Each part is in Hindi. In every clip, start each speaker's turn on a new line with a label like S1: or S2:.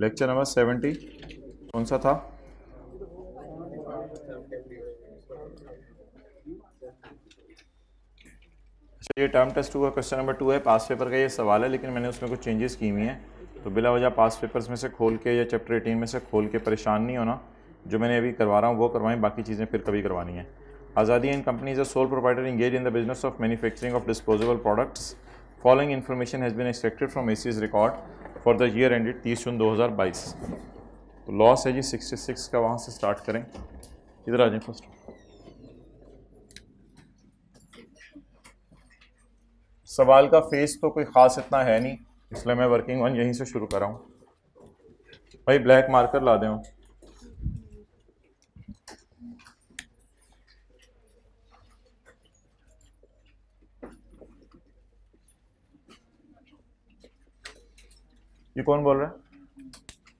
S1: लेक्चर नंबर सेवेंटी कौन सा था अच्छा, ये टर्म टेस्ट टू का क्वेश्चन नंबर टू है पास पेपर का ये सवाल है लेकिन मैंने उसमें कुछ चेंजेस की हुई हैं तो बिला वजह पास पेपर्स में से खोल के या चैप्टर एटीन में से खोल के परेशान नहीं होना जो मैंने अभी करवा रहा हूँ वो करवाएं बाकी चीज़ें फिर कभी करवानी है Azadi and company is a sole provider engaged in the business of manufacturing of disposable products following information has been expected from AC's record for the year ended 30 June 2022 तो लॉस है जी 66 का वहाँ से स्टार्ट करें इधर आ जाए फर्स्ट सवाल का फेस तो कोई ख़ास इतना है नहीं इसलिए मैं वर्किंग वन यहीं से शुरू कर रहा हूँ भाई ब्लैक मार्कर ला दें ये कौन बोल रहा है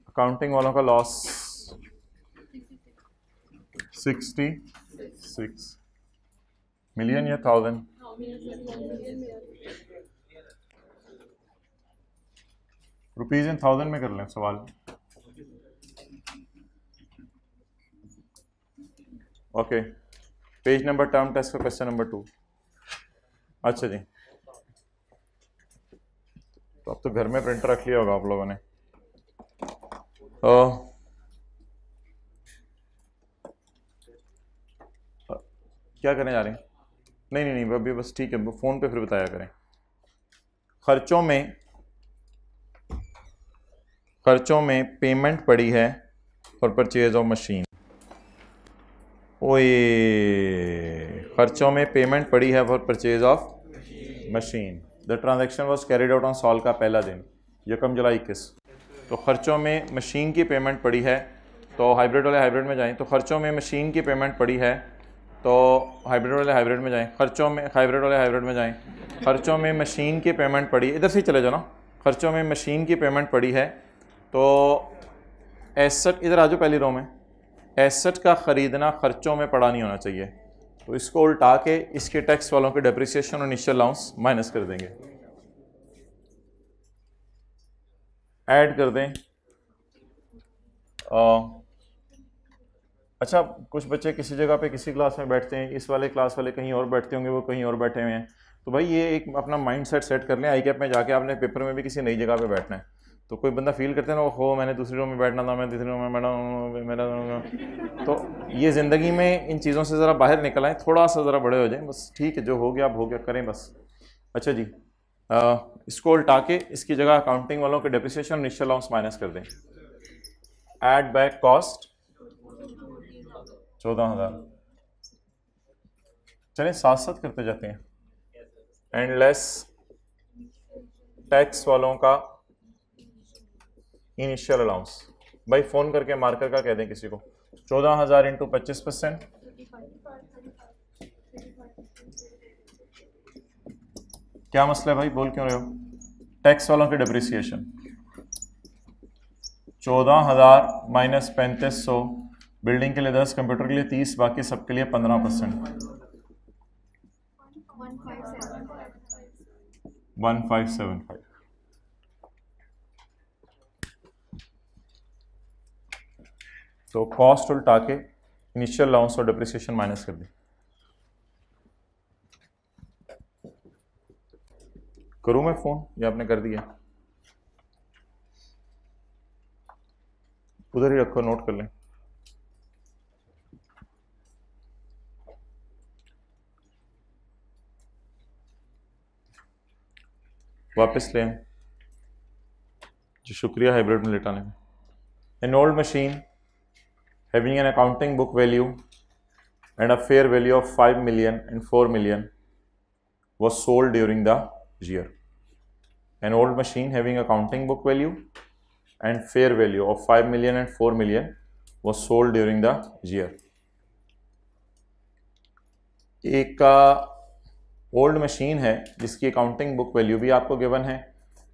S1: अकाउंटिंग वालों का लॉस सिक्सटी सिक्स मिलियन या थाउजेंड रुपीज इन थाउजेंड में कर लें सवाल okay page number term test का क्वेश्चन नंबर टू अच्छा जी तो अब तो घर में प्रिंट रख लिया होगा आप लोगों ने क्या करने जा रहे हैं नहीं नहीं नहीं अभी बस ठीक है फ़ोन पे फिर बताया करें खर्चों में खर्चों में पेमेंट पड़ी है फॉर परचेज ऑफ मशीन ओए खर्चों में पेमेंट पड़ी है for purchase of machine the transaction was carried out on साल का पहला दिन यकम जुलाई इक्कीस तो खर्चों में मशीन की पेमेंट पड़ी है तो हाइब्रिड वाले हाइब्रिड में जाएँ तो खर्चों में मशीन की पेमेंट पड़ी है तो हाइब्रिड वाले हाइब्रिड में जाएँ खर्चों में हाइब्रिड वाले हाइब्रिड में जाएँ खर्चों में मशीन की पेमेंट पड़ी इधर से चले जाओ ना खर्चों में मशीन की पेमेंट पड़ी है तो एसेट इधर आ जाओ पहली रो में एसेट का ख़रीदना खर्चों में पड़ा नहीं होना चाहिए तो इसको उल्टा के इसके टैक्स वालों के डेप्रिसिएशन और इनिशियल अलाउंस माइनस कर देंगे ऐड कर दें आ, अच्छा कुछ बच्चे किसी जगह पे किसी क्लास में बैठते हैं इस वाले क्लास वाले कहीं और बैठते होंगे वो कहीं और बैठे हुए हैं तो भाई ये एक अपना माइंड सेट सेट कर लें आई कैप में जाके आपने पेपर में भी किसी नई जगह पे बैठना है तो कोई बंदा फील करते ना हो मैंने दूसरी रूम में बैठना था मैं तीसरी रूम में बैठा मेरा तो ये ज़िंदगी में इन चीज़ों से ज़रा बाहर निकल आए थोड़ा सा ज़रा बड़े हो जाए बस ठीक है जो हो गया आप हो गया करें बस अच्छा जी आ, इसको उल्टा के इसकी जगह अकाउंटिंग वालों के डिप्रिसिएशन इनिशियल अलाउंस माइनस कर दें एड बैक कॉस्ट चौदह हज़ार चलें साथ साथ करते जाते हैं एंडलेस टैक्स वालों का इनिशियल अलाउंस भाई फ़ोन करके मार्कर का कह दें किसी को चौदह हज़ार इंटू पच्चीस परसेंट क्या मसला है भाई बोल क्यों रहे हो टैक्स वालों की डिप्रिसिएशन चौदह हज़ार माइनस पैंतीस सौ बिल्डिंग के लिए दस कंप्यूटर के लिए तीस बाकी सबके लिए पंद्रह percent one five seven five तो कॉस्ट उल्टा के इनिशियल अलाउंस और डिप्रिसिएशन माइनस कर दी करूँ मैं फ़ोन या आपने कर दिया उधर ही रखो नोट कर लें वापस लें जी शुक्रिया हाइब्रिड में लेटाने में an old machine having an accounting book value and a fair value of 5 million and 4 million was sold during the year. An old machine having accounting book value and fair value of 5 million and 4 million was sold during the year. एक ओल्ड मशीन है जिसकी अकाउंटिंग बुक वैल्यू भी आपको गिवन है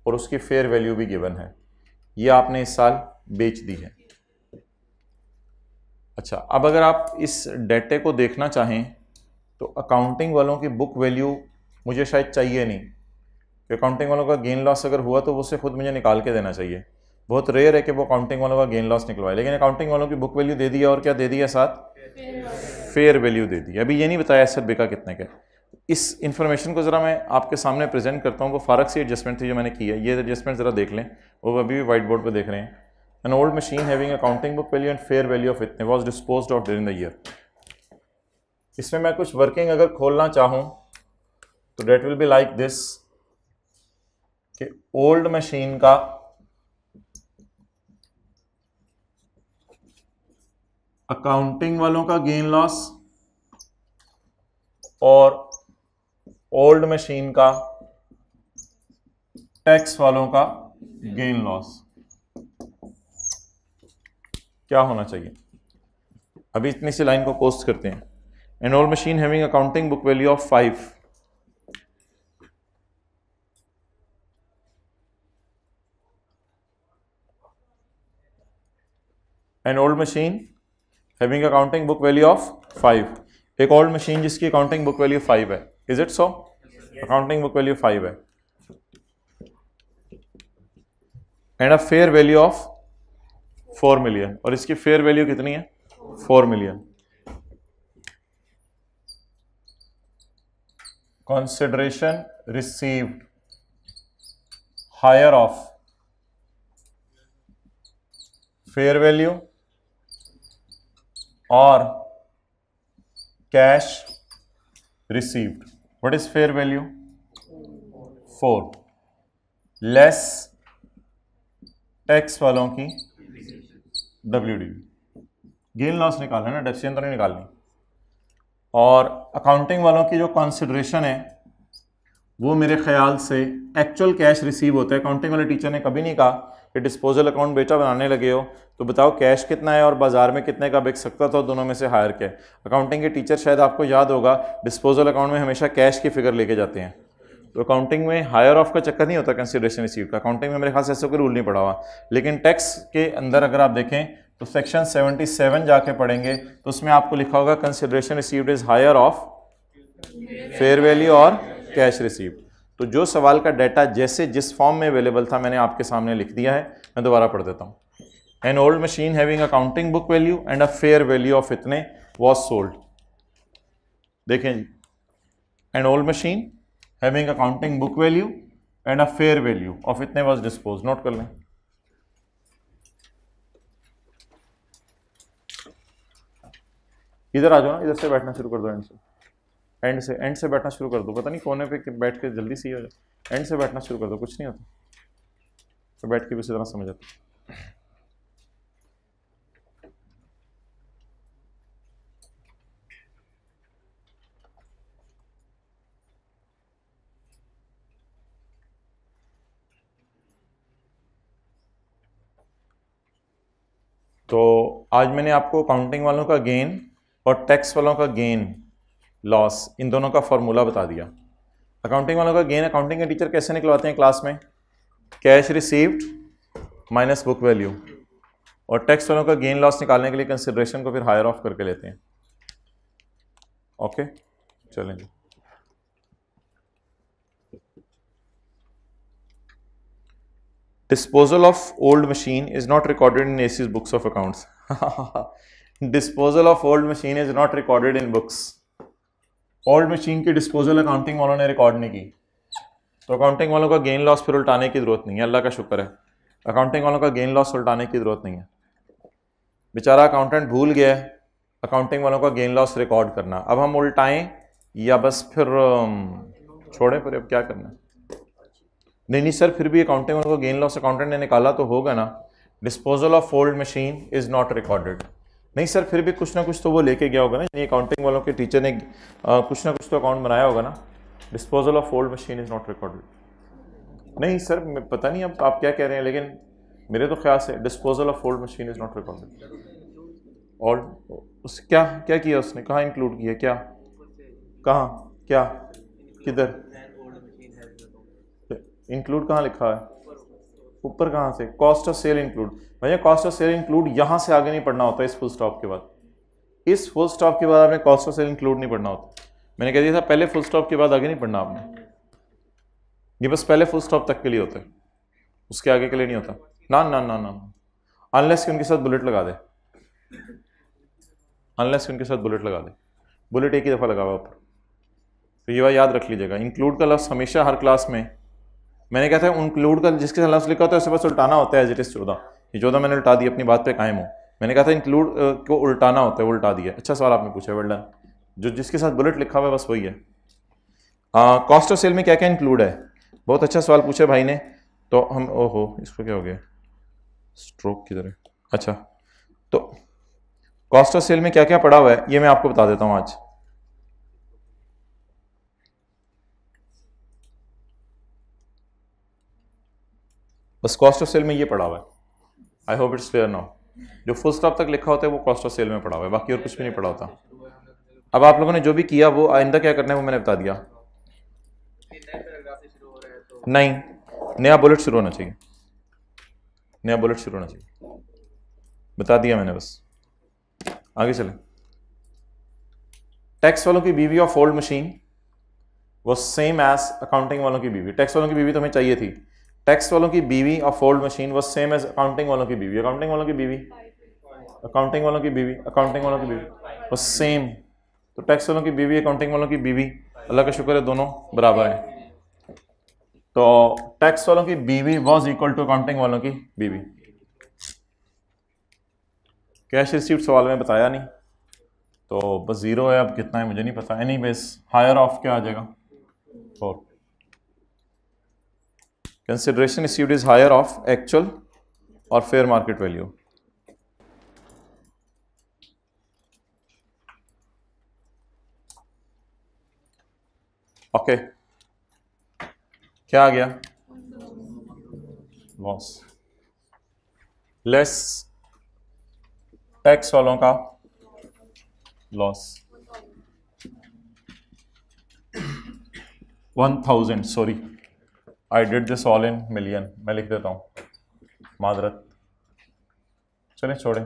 S1: और उसकी फेयर वैल्यू भी गिवन है ये आपने इस साल बेच दी है अच्छा अब अगर आप इस डेटे को देखना चाहें तो अकाउंटिंग वालों की बुक वैल्यू मुझे शायद चाहिए नहीं कि अकाउंटिंग वालों का गेन लॉस अगर हुआ तो उसे खुद मुझे निकाल के देना चाहिए बहुत रेयर है कि वो अकाउंटिंग वालों का गेन लॉस निकलवाए लेकिन अकाउंटिंग वालों की बुक वैल्यू दे दिया और क्या दे दिया साथ फेयर वैल्यू दे दी अभी ये नहीं बताया सर बिका कितने के इस इन्फॉर्मेशन को ज़रा मैं आपके सामने प्रेजेंट करता हूँ वो फारक सी एडजस्टमेंट थी जो मैंने की है ये एडजस्टमेंट ज़रा देख लें वो अभी भी वाइट बोर्ड पर देख रहे हैं An old machine having a counting book value and fair value of it was disposed of during the year. इसमें मैं कुछ वर्किंग अगर खोलना चाहूँ तो that will be like this कि ओल्ड मशीन का अकाउंटिंग वालों का गेन लॉस और ओल्ड मशीन का टैक्स वालों का गेन लॉस क्या होना चाहिए अभी इतनी सी लाइन को कोस्ट करते हैं an old machine having accounting book value of five an old machine having accounting book value of five एक ओल्ड मशीन जिसकी अकाउंटिंग बुक वैल्यू फाइव है is it so accounting book value five है and a fair value of four million और इसकी फेयर वैल्यू कितनी है four million consideration receive higher of fair value और cash received what is fair value four less tax वालों की डब्ल्यू डी गेन लॉस निकालना है ना डेफिशिएंट तो नहीं निकालनी और अकाउंटिंग वालों की जो कॉन्सिडरेशन है वो मेरे ख्याल से एक्चुअल कैश रिसीव होता है अकाउंटिंग वाले टीचर ने कभी नहीं कहा कि डिस्पोजल अकाउंट बेटा बनाने लगे हो तो बताओ कैश कितना है और बाजार में कितने का बिक सकता था दोनों में से हायर के अकाउंटिंग के टीचर शायद आपको याद होगा डिस्पोजल अकाउंट में हमेशा कैश की फिगर लेके जाते हैं तो अकाउंटिंग में हायर ऑफ का चक्कर नहीं होता कंसिडरेशन रिसीव का अकाउंटिंग में मेरे खास ऐसे ऐसा कोई रूल नहीं पड़ा हुआ लेकिन टैक्स के अंदर अगर आप देखें तो सेक्शन 77 जाके पढ़ेंगे तो उसमें आपको लिखा होगा consideration received is higher of fair value और कैश रिसीव्ड तो जो सवाल का डाटा जैसे जिस फॉर्म में अवेलेबल था मैंने आपके सामने लिख दिया है मैं दोबारा पढ़ देता हूँ an old machine having accounting book value and a fair value of इतने वॉज सोल्ड देखें जी an old machine having accounting book value and a fair value of इतने वॉज डिस्पोज नोट कर लें इधर आ जाओ ना इधर से बैठना शुरू कर दो एंड से एंड से एंड से बैठना शुरू कर दो पता नहीं कोने पे बैठ के जल्दी सही हो जाए एंड से बैठना शुरू कर दो कुछ नहीं होता तो बैठ के भी इसी तरह समझ आता तो आज मैंने आपको अकाउंटिंग वालों का गेन और टैक्स वालों का गेन लॉस इन दोनों का फॉर्मूला बता दिया अकाउंटिंग वालों का गेन अकाउंटिंग के टीचर कैसे निकलवाते हैं क्लास में cash received minus book value और टैक्स वालों का गेन लॉस निकालने के लिए कंसिड्रेशन को फिर हायर ऑफ करके लेते हैं ओके चलेंगे disposal of old machine is not recorded in AC's books of accounts disposal of old machine is not recorded in books old machine की डिस्पोजल अकाउंटिंग वालों ने रिकॉर्ड नहीं की तो अकाउंटिंग वालों का गेन लॉस फिर उल्टाने की ज़रूरत नहीं है अल्लाह का शुक्र है अकाउंटिंग वालों का गेन लॉस उल्टाने की ज़रूरत नहीं है बेचारा अकाउंटेंट भूल गया है अकाउंटिंग वालों का गेन लॉस रिकॉर्ड करना अब हम उल्टाएं या बस फिर छोड़ें फिर अब क्या करना है नहीं नहीं सर फिर भी अकाउंटिंग को गेन लॉस अकाउंटेंट ने निकाला तो होगा ना disposal of old machine is not recorded नहीं सर फिर भी कुछ ना कुछ तो वो लेके गया होगा ना नहीं अकाउंटिंग वालों के टीचर ने आ, कुछ ना कुछ तो अकाउंट बनाया होगा ना disposal of old machine is not recorded नहीं सर पता नहीं अब आप क्या कह रहे हैं लेकिन मेरे तो ख्याल से disposal of old machine is not recorded और उस क्या क्या किया उसने कहाँ इंक्लूड किया क्या कहाँ क्या किधर इंक्लूड कहाँ लिखा है ऊपर कहाँ से कॉस्ट ऑफ सेल इंक्लूड भैया कॉस्ट ऑफ सेल इंक्लूड यहाँ से आगे नहीं पढ़ना होता इस फुल स्टॉप के बाद इस फुल स्टॉप के बाद आपने कॉस्ट ऑफ सेल इंक्लूड नहीं पढ़ना होता मैंने कह दिया था पहले फुल स्टॉप के बाद आगे नहीं पढ़ना आपने ये बस पहले फुल स्टॉप तक के लिए होता है उसके आगे के लिए नहीं होता ना ना ना ना अनलेस कि उनके साथ बुलेट लगा दे अनलेस कि उनके साथ बुलेट लगा दे बुलेट एक ही दफ़ा लगा हुआ ऊपर तो ये बात याद रख लीजिएगा इंक्लूड का लफ्स हमेशा हर क्लास में मैंने कहा था उनक्लूड का जिसके साथ लफ्ज़ लिखा होता है उसके पास उल्टाना होता है एज इट इज़ चौदह ये चौदह मैंने उल्टा दी अपनी बात पर कायम हूँ मैंने कहा था इंक्लूड को उल्टाना होता है उल्टा दिया अच्छा सवाल आपने पूछा वेल जो जिसके साथ बुलेट लिखा हुआ है बस वही है कॉस्ट ऑफ सेल में क्या क्या इंक्लूड है बहुत अच्छा सवाल पूछा भाई ने तो हम ओहो इसको क्या हो गया स्ट्रोक की तरह अच्छा तो कॉस्ट ऑफ सेल में क्या क्या पड़ा हुआ है ये मैं आपको बता देता हूँ आज बस कॉस्ट ऑफ सेल में ये पड़ा हुआ है I hope it's fair now जो फुल स्टॉप तक लिखा होता है वो कॉस्ट ऑफ सेल में पड़ा हुआ है बाकी और कुछ भी नहीं पड़ा होता अब आप लोगों ने जो भी किया वो आइंदा क्या करना है वो मैंने बता दिया नहीं नया बुलेट शुरू होना चाहिए नया बुलेट शुरू होना चाहिए बता दिया मैंने बस आगे चले टैक्स वालों की बीवी ऑफ ओल्ड मशीन वो सेम एज अकाउंटिंग वालों की बीवी टैक्स वालों की बीवी तो हमें चाहिए थी टैक्स वालों की बीवी और फोल्ड मशीन वो सेम एज अकाउंटिंग वालों की बीवी अकाउंटिंग वालों की बीवी अकाउंटिंग वालों की बीवी अकाउंटिंग वालों की बीवी वो सेम तो टैक्स वालों की बीवी अकाउंटिंग वालों की बीवी अल्लाह का शुक्र है दोनों बराबर हैं तो टैक्स वालों की बीवी वॉज इक्वल टू अकाउंटिंग वालों की बीवी कैश रिसीव सवाल में बताया नहीं तो बस ज़ीरो है अब कितना है मुझे नहीं पता एनी बेस हायर ऑफ क्या आ जाएगा for consideration received is higher of actual और फेयर मार्केट वैल्यू ओके क्या आ गया लॉस लेस टैक्स वालों का loss one thousand sorry I did this all in million मैं लिख देता हूँ माजरत चले छोड़ें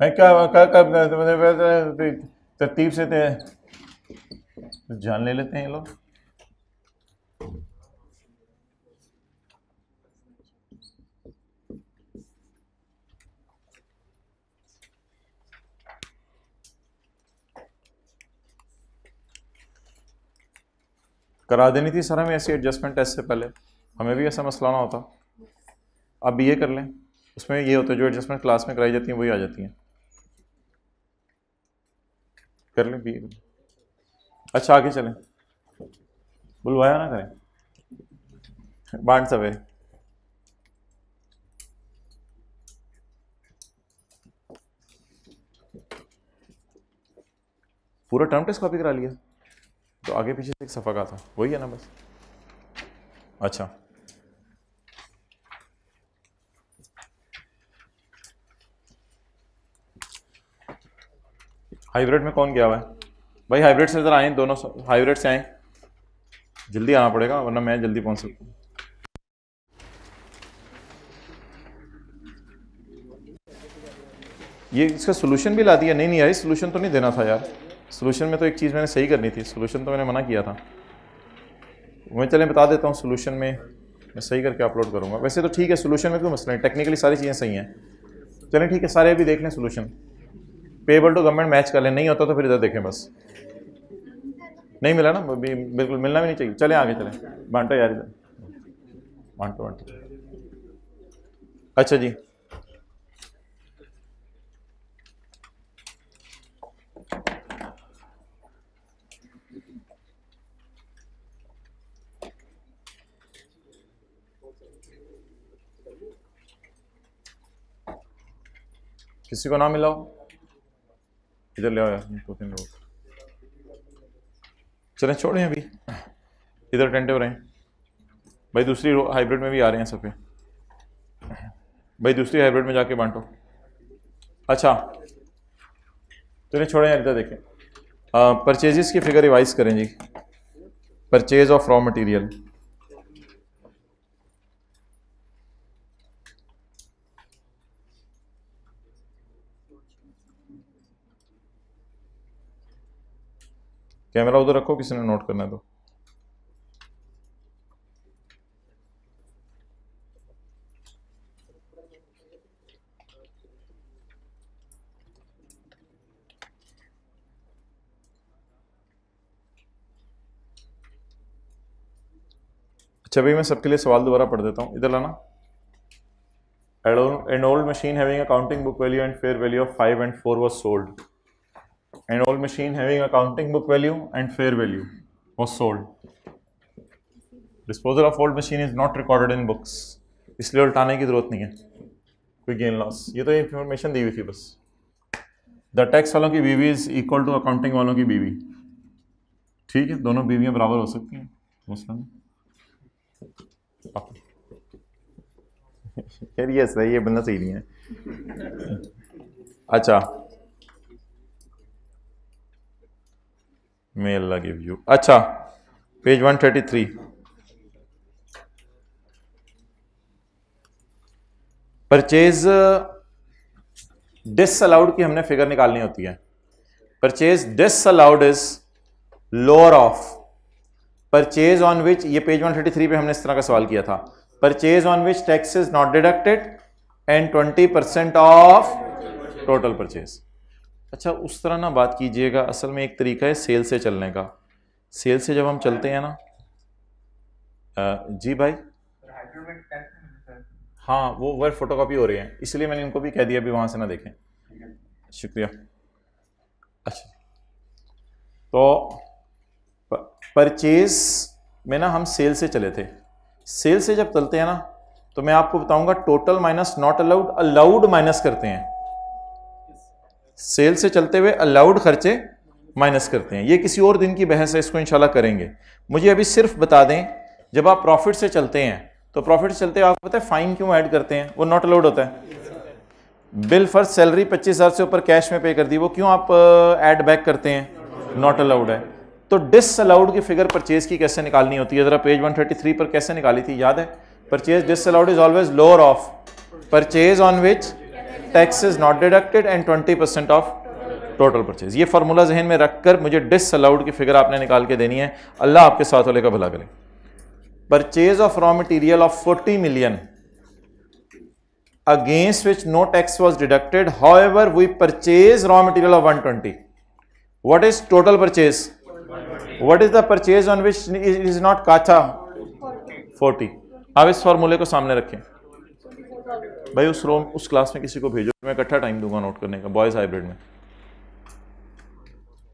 S1: मैं क्या क्या कब तरतीब से जान ले लेते हैं ये लोग करा देनी थी सर हमें ऐसी एडजस्टमेंट टेस्ट से पहले हमें भी ऐसा मसला ना होता अब ये कर लें उसमें ये होता है जो एडजस्टमेंट क्लास में कराई जाती हैं वही आ जाती हैं कर लें बी अच्छा आगे चलें बुलवाया ना करें बांट सवे पूरा टर्म टेस्ट कॉपी करा लिया तो आगे पीछे से एक सफ़ा का था वही है ना बस अच्छा हाइब्रिड में कौन गया हुआ है भाई हाइब्रिड से इधर आए दोनों हाइब्रिड से आए जल्दी आना पड़ेगा वरना मैं जल्दी पहुंच सकता हूँ ये इसका सोल्यूशन भी ला दिया नहीं नहीं आई सोल्यूशन तो नहीं देना था यार सोल्यूशन में तो एक चीज़ मैंने सही करनी थी सोल्यूशन तो मैंने मना किया था मैं चले बता देता हूँ सोल्यूशन में मैं सही करके अपलोड करूँगा वैसे तो ठीक है सोल्यूशन में कोई मसला नहीं टेक्निकली सारी चीज़ें सही हैं चलें ठीक है सारे अभी देख लें solution payable to government match कर लें नहीं होता तो फिर इधर देखें बस नहीं मिला ना बिल्कुल मिलना भी नहीं चाहिए चले आगे चलें बांटो यार इधर बांटो बांटो अच्छा जी किसी को ना मिलाओ इधर ले आओ दो तीन लोग चलें छोड़ें अभी इधर टेंटे हो रहे हैं भाई दूसरी हाइब्रिड में भी आ रहे हैं सफ़े भाई दूसरी हाइब्रिड में जाके बांटो अच्छा चलिए छोड़ें यार इधर देखें परचेजेस की फिगर रिवाइज करें जी purchase of raw material camera उधर रखो किसी ने नोट करना है तो अच्छा भाई मैं सबके लिए सवाल दोबारा पढ़ देता हूँ इधर लाना an old machine having a counting book value and fair value of 5 and 4 was sold. An old machine having a counting book value and fair value was sold. Disposal of old machine is not recorded in books. इसलिए उल्टाने की जरूरत नहीं है कोई गेन लॉस ये तो इन्फॉर्मेशन दी हुई थी बस द टैक्स वालों की बीवी इज इक्वल टू अकाउंटिंग वालों की बीवी ठीक है दोनों बीवियाँ बराबर हो सकती हैं मसला नहीं यार ये सही है बंदा सही नहीं है अच्छा मे अल्लाह गिव यू अच्छा पेज 133 परचेज डिस अलाउड की हमने फिगर निकालनी होती है purchase disallowed is lower of purchase on which ये पेज 133 पे हमने इस तरह का सवाल किया था purchase on which tax is not deducted and 20% of total purchase अच्छा उस तरह ना बात कीजिएगा असल में एक तरीका है सेल से चलने का सेल से जब हम चलते हैं ना जी भाई हाँ वो वर्ड फोटोकॉपी हो रही है इसलिए मैंने इनको भी कह दिया अभी वहाँ से ना देखें शुक्रिया अच्छा तो परचेज में ना हम सेल से चले थे सेल से जब चलते हैं ना तो मैं आपको बताऊंगा total minus not allowed allowed minus करते हैं सेल से चलते हुए अलाउड खर्चे माइनस करते हैं ये किसी और दिन की बहस है इसको इंशाल्लाह करेंगे मुझे अभी सिर्फ बता दें जब आप प्रॉफिट से चलते हैं तो प्रॉफिट से चलते हुए आपको पता है फाइन क्यों ऐड करते हैं वो नॉट अलाउड होता है बिल फॉर सैलरी पच्चीस हज़ार से ऊपर कैश में पे कर दी वो क्यों आप ऐड बैक करते हैं नॉट अलाउड है तो डिसअलाउड की फिगर परचेज की कैसे निकालनी होती है ज़रा पेज 133 पर कैसे निकाली थी याद है purchase allowed is always lower of purchase on which tax is not deducted and 20 percent of total purchase ये फार्मूला जहन में रखकर मुझे डिसअलाउड की फिगर आपने निकाल के देनी है अल्लाह आपके साथ वाले का भला करें purchase of raw material of forty million against which no tax was deducted how we purchase raw material of 120 what is total purchase what is the purchase on which is not काथा फोर्टी अब इस फॉर्मूले को सामने रखें भाई उस रोम उस क्लास में किसी को भेजो मैं इकट्ठा टाइम दूंगा नोट करने का बॉयज हाइब्रिड में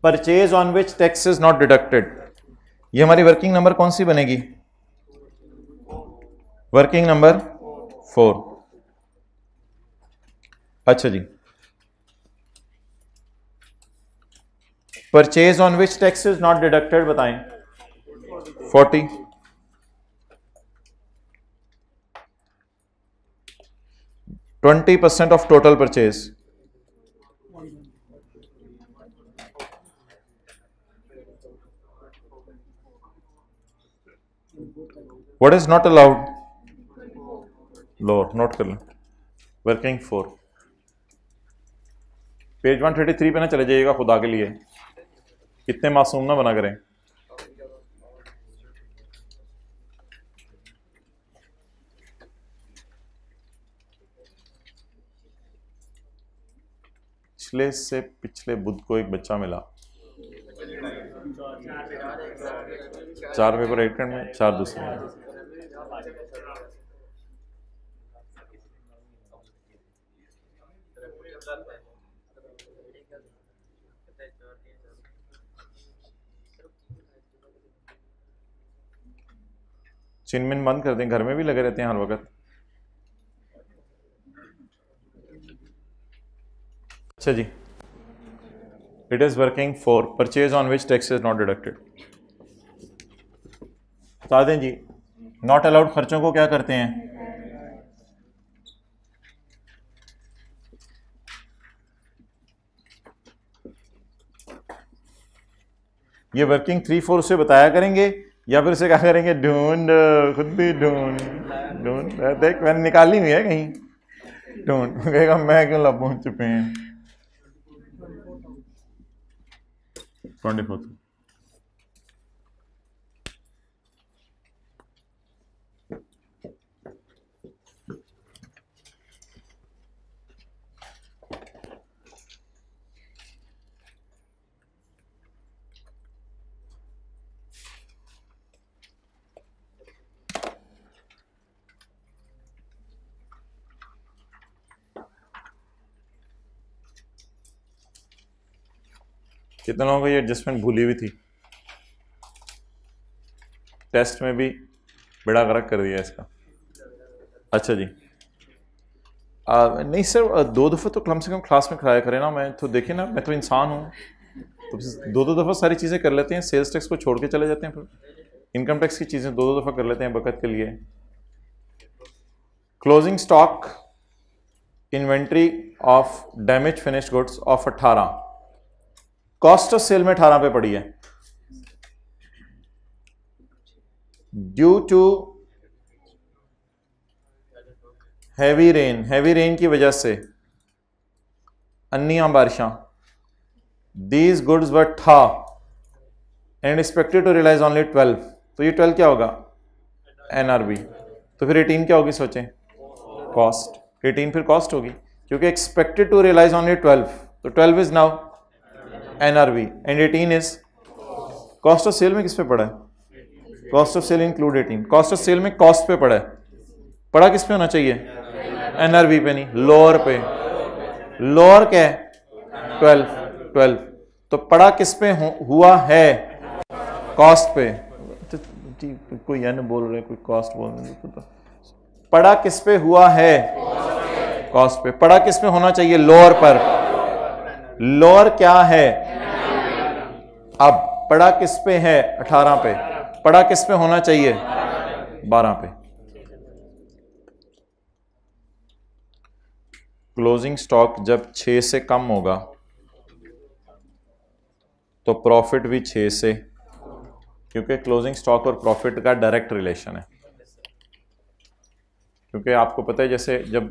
S1: purchase on which tax is not deducted ये हमारी वर्किंग नंबर कौन सी बनेगी वर्किंग नंबर फोर अच्छा जी purchase on which tax is not deducted बताएं forty twenty percent of total purchase what is not allowed lower note कर लें वर्किंग फोर पेज 133 पे ना चले जाइएगा खुदा के लिए कितने मासूम ना बना करें पिछले से पिछले बुध को एक बच्चा मिला चार पेपर एक में चार दूसरे में चिनमिन बंद कर दें घर में भी लगे रहते हैं हर वक्त अच्छा जी it is working for purchase on which tax is not deducted बता दें जी नॉट अलाउड खर्चों को क्या करते हैं ये वर्किंग थ्री फोर से बताया करेंगे या फिर उसे क्या करेंगे ढूंढ खुद भी ढूंढ ढूंढ देख मैंने निकाली हुई है कहीं ढूंढ कहेगा मैं क्यों ला पहुंच चुके हैं ट्वेंटी फोर्थ कितने लोगों को ये एडजस्टमेंट भूली हुई थी टेस्ट में भी बड़ा गर्क कर दिया इसका अच्छा जी आ, नहीं सर दो दफ़ा तो कम से कम क्लास में कराया करें ना मैं तो देखे ना मैं तो इंसान हूँ तो दो दो दफ़ा सारी चीज़ें कर लेते हैं सेल्स टैक्स को छोड़ के चले जाते हैं फिर इनकम टैक्स की चीज़ें दो दो दफ़ा कर लेते हैं बकत के लिए closing stock inventory of damage finished goods of अट्ठारह कॉस्ट ऑफ सेल में अठारह पे पड़ी है due to heavy rain heavy rain की वजह से अन्य बारिशा दीज गुड्स व था and expected to realize only twelve तो ये ट्वेल्व क्या होगा एनआरबी तो फिर एटीन क्या होगी सोचें कॉस्ट एटीन फिर कॉस्ट होगी क्योंकि expected to realize only twelve तो twelve is now NRV and eighteen is cost of sale में किस पे पड़ा है cost of sale include eighteen cost of sale में कॉस्ट पे पड़ा है पड़ा किस पे होना चाहिए एनआरवी पे नहीं लोअर पे लोअर क्या है ट्वेल्व तो तो ट्वेल्व तो, तो पड़ा किस पे हुआ है कॉस्ट पे कोई एन बोल रहे कोई कॉस्ट बोल रहे पड़ा किस पे हुआ है कॉस्ट पे पड़ा किस पे होना चाहिए लोअर पर लोअर क्या है अब पड़ा किस पे है अठारह पे पड़ा किस पे होना चाहिए बारह पे क्लोजिंग स्टॉक जब छह से कम होगा तो प्रॉफिट भी छः से क्योंकि क्लोजिंग स्टॉक और प्रॉफिट का डायरेक्ट रिलेशन है क्योंकि आपको पता है जैसे जब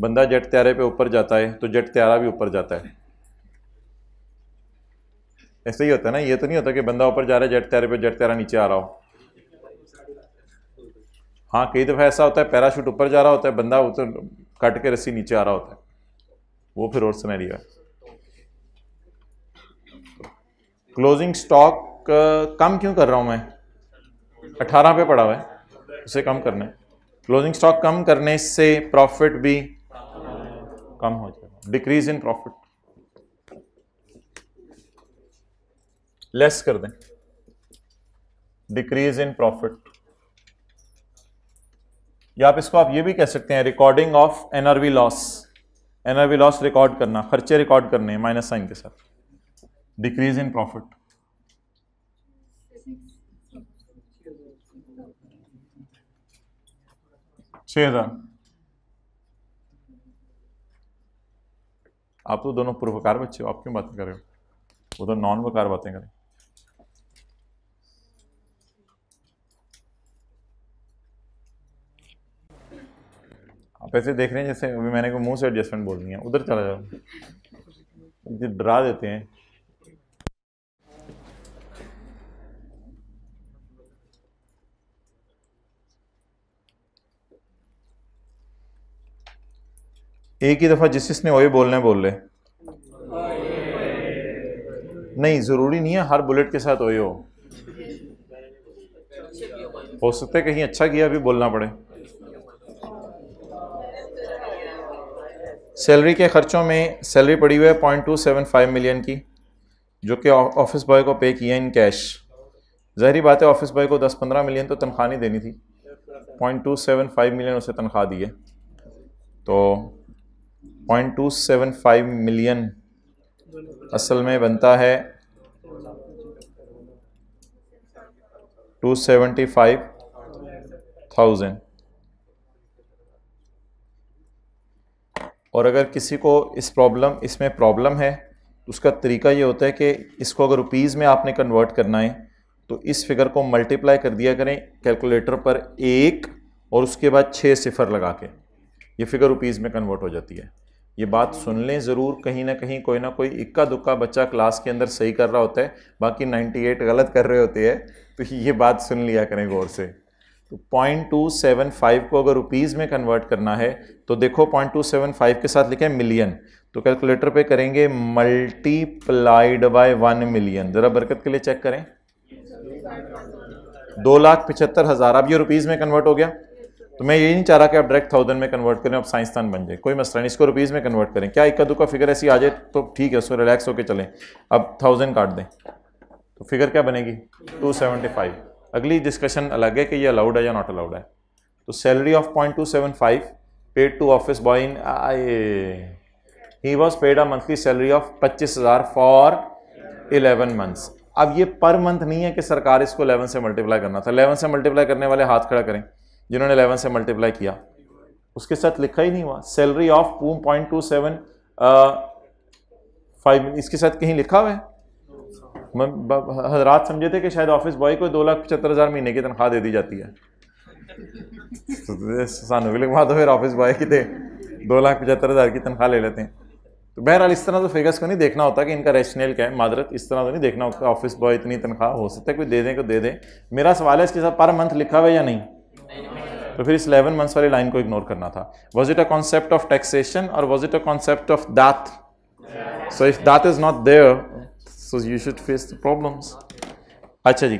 S1: बंदा जेट त्यारे पे ऊपर जाता है तो जेट त्यारा भी ऊपर जाता है ऐसे ही होता है ना ये तो नहीं होता कि बंदा ऊपर जा रहा है जेट तैरे पे जेट तैरा नीचे आ रहा हो हाँ कई दफ़ा ऐसा होता है पैराशूट ऊपर जा रहा होता है बंदा उतर काट के रस्सी नीचे आ रहा होता है वो फिर और समय लिया क्लोजिंग स्टॉक कम क्यों कर रहा हूँ मैं अठारह पे पड़ा हुआ है उसे कम करना है क्लोजिंग स्टॉक कम करने से प्रॉफिट भी कम हो जाएगा डिक्रीज इन प्रॉफिट लेस कर दें डिक्रीज इन प्रॉफिट या आप इसको आप ये भी कह सकते हैं recording of NRV loss NRV loss record करना खर्चे रिकॉर्ड करने माइनस साइन के साथ डिक्रीज इन प्रॉफिट छह हजार आप तो दोनों पूर्वकार बच्चे हो आप क्यों बातें कर रहे हो वो तो नॉन वकार बातें करें पैसे देख रहे हैं जैसे अभी मैंने को मुंह से एडजस्टमेंट बोलनी है उधर चला जाओ डरा देते हैं एक ही दफा जिस जिसने ओए बोलने बोल ले नहीं जरूरी नहीं है हर बुलेट के साथ ओए हो हो सकता है कहीं अच्छा किया भी बोलना पड़े सैलरी के ख़र्चों में सैलरी पड़ी हुई है point two seven five million की जो कि ऑफिस बॉय को पे किया इन कैश जहरी बात है ऑफिस बॉय को दस पंद्रह मिलियन तो तनख्वाह नहीं देनी थी point two seven five million उसे तनख्वाह दी है तो point two seven five million असल में बनता है टू सेवेंटी फाइव थाउजेंड और अगर किसी को इस प्रॉब्लम इसमें प्रॉब्लम है तो उसका तरीका ये होता है कि इसको अगर रुपीज़ में आपने कन्वर्ट करना है तो इस फिगर को मल्टीप्लाई कर दिया करें कैलकुलेटर पर एक और उसके बाद छः सिफर लगा के ये फिगर रुपीज़ में कन्वर्ट हो जाती है ये बात सुन लें ज़रूर कहीं ना कहीं कोई ना कोई इक्का दुक्का बच्चा क्लास के अंदर सही कर रहा होता है बाकी 98 गलत कर रहे होते हैं तो ये बात सुन लिया करें गौर से तो पॉइंट टू सेवन फाइव को अगर रुपीज़ में कन्वर्ट करना है तो देखो पॉइंट टू सेवन फाइव के साथ लिखे मिलियन तो कैलकुलेटर पे करेंगे मल्टीप्लाइड बाय वन मिलियन ज़रा बरकत के लिए चेक करें दो लाख पिचहत्तर हज़ार अब ये रुपीज़ में कन्वर्ट हो गया तो मैं ये नहीं चाह रहा कि आप डायरेक्ट थाउजेंड में कन्वर्ट करें आप साइंसदान बन जाए कोई मसला नहीं इसको रुपीज़ में कन्वर्ट करें क्या इक्का दुक्का फिगर ऐसी आ जाए तो ठीक है उसको रिलैक्स होकर चलें अब थाउजेंड काट दें तो फिगर क्या बनेगी टू सेवेंटी फाइव अगली डिस्कशन अलग है कि ये अलाउड है या नॉट अलाउड है तो salary of point two seven five paid to office boy in he was paid a monthly salary of पच्चीस हज़ार फॉर इलेवन मंथ्स अब ये पर मंथ नहीं है कि सरकार इसको अलेवन से मल्टीप्लाई करना था अलेवन से मल्टीप्लाई करने वाले हाथ खड़ा करें जिन्होंने अलेवन से मल्टीप्लाई किया उसके साथ लिखा ही नहीं हुआ salary of two point two seven five इसके साथ कहीं लिखा हुआ है हजरात समझे थे कि शायद ऑफिस बॉय को दो लाख पचहत्तर हज़ार महीने की तनख्वाह दे दी जाती है तो सानू भी लिखवा दो फिर ऑफिस बॉय की दे दो लाख पचहत्तर हज़ार की तनख्वाह ले लेते हैं तो बहरहाल इस तरह तो फिगर्स को नहीं देखना होता कि इनका रेशनल क्या है मादरत इस तरह तो नहीं देखना होता ऑफिस बॉय इतनी तनख्वाह हो सकता है कोई दे दें को दे दें मेरा सवाल है इसके साथ पर मंथ लिखा हुआ है या नहीं तो फिर इस इलेवन मंथ्स वाली लाइन को इग्नोर करना था was it a concept of taxation और was it a concept of that so if that is not there so you should face the problems अच्छा जी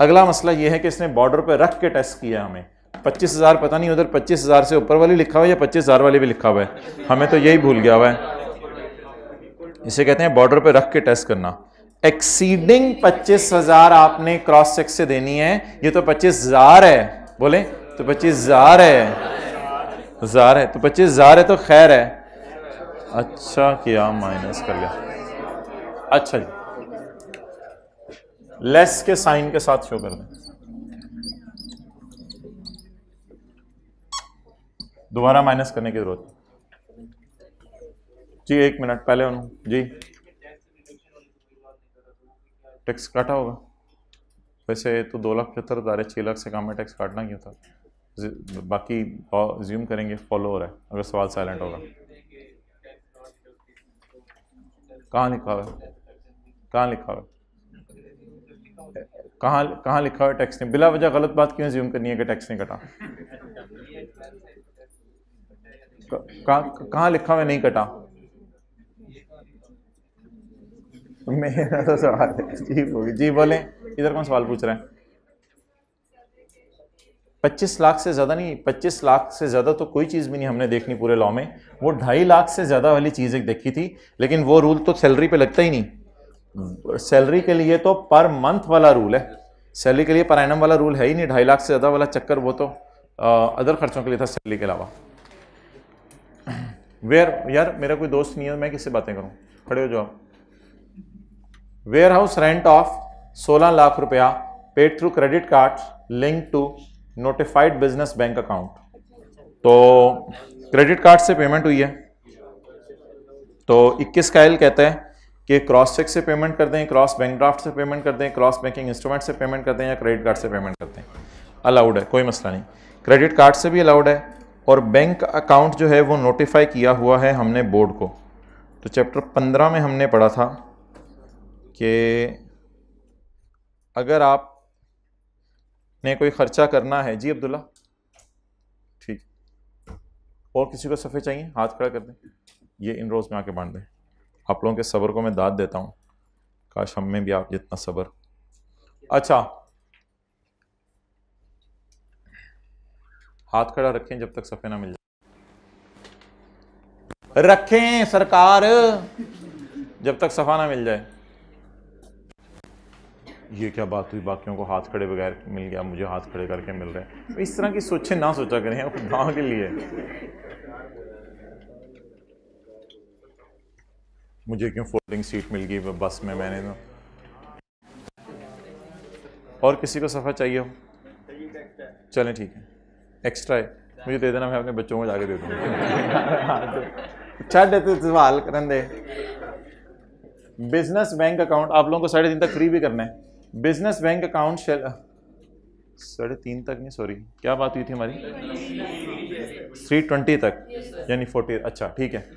S1: अगला मसला ये है कि इसने बॉर्डर पर रख के टेस्ट किया हमें पच्चीस हज़ार पता नहीं उधर पच्चीस हज़ार से ऊपर वाली लिखा हुआ है या पच्चीस हज़ार वाली भी लिखा हुआ है हमें तो यही भूल गया हुआ है इसे कहते हैं बॉर्डर पे रख के टेस्ट करना एक्सीडिंग पच्चीस हज़ार आपने क्रॉस चेक से देनी है ये तो पच्चीस हज़ार है बोले तो पच्चीस हज़ार है हज़ार है तो पच्चीस हज़ार है तो खैर है अच्छा किया माइनस कर लिया अच्छा जी लेस के साइन के साथ शो कर दें दोबारा माइनस करने की जरूरत जी एक मिनट पहले उन्हों जी टैक्स काटा होगा वैसे तो दो लाख पचहत्तर हज़ार छः लाख से काम में टैक्स काटना क्यों था बाकी ज्यूम करेंगे फॉलो हो रहा है अगर सवाल साइलेंट होगा कहाँ लिखा हुआ है कहाँ लिखा हुआ है कहाँ कहाँ लिखा हुआ टैक्स ने बिला वजह गलत बात क्यों ज्यूम करनी है कि टैक्स ने कटा कहाँ लिखा हुआ नहीं कटा मेरा तो सवाल जी बोलिए जी बोले इधर कौन सवाल पूछ रहे हैं पच्चीस लाख से ज़्यादा नहीं पच्चीस लाख से ज़्यादा तो कोई चीज़ भी नहीं हमने देखनी पूरे लॉ में वो ढाई लाख से ज़्यादा वाली चीज़ एक देखी थी लेकिन वो रूल तो सैलरी पे लगता ही नहीं सैलरी के लिए तो पर मंथ वाला रूल है सैलरी के लिए पर एनम वाला रूल है ही नहीं ढाई लाख से ज़्यादा वाला चक्कर वो तो अदर खर्चों के लिए था सैलरी के अलावा वेयर यार मेरा कोई दोस्त नहीं है मैं किससे बातें करूँ खड़े हो जाओ वेयर हाउस रेंट ऑफ सोलह लाख रुपया paid through credit card link to notified business bank account तो क्रेडिट कार्ड से पेमेंट हुई है तो 21 का एल कहते हैं कि क्रॉस चेक से पेमेंट कर दें क्रॉस बैंक ड्राफ्ट से पेमेंट कर दें क्रॉस बैंकिंग इंस्ट्रूमेंट से पेमेंट कर दें या क्रेडिट कार्ड से पेमेंट कर दें अलाउड है कोई मसला नहीं क्रेडिट कार्ड से भी अलाउड है और बैंक अकाउंट जो है वो नोटिफाई किया हुआ है हमने बोर्ड को तो चैप्टर पंद्रह में हमने पढ़ा था कि अगर आप ने कोई ख़र्चा करना है जी अब्दुल्ला ठीक और किसी को सफ़े चाहिए हाथ खड़ा कर दें ये इन रोज़ में आके बांट दें आप लोगों के सब्र को मैं दाद देता हूँ काश हम में भी आप जितना सब्र अच्छा हाथ खड़ा रखें जब तक सफे ना मिल जाए रखें सरकार जब तक सफा ना मिल जाए ये क्या बात हुई बाकियों को हाथ खड़े बगैर मिल गया मुझे हाथ खड़े करके मिल रहे हैं इस तरह की सोचे ना सोचा करें खुदा के लिए मुझे क्यों फोल्डिंग सीट मिल गई बस में मैंने ना तो? और किसी को सफर चाहिए हो चलें ठीक है एक्स्ट्रा है मुझे दे देना मैं अपने बच्चों को जाके दे दूँगा देते सवाल करन दे बिजनेस बैंक अकाउंट आप लोगों को साढ़े तीन तक फ्री भी करना है बिजनेस बैंक अकाउंट शेल साढ़े तीन तक नहीं सॉरी क्या बात हुई थी हमारी थ्री ट्वेंटी तक यानी फोर्टी अच्छा ठीक है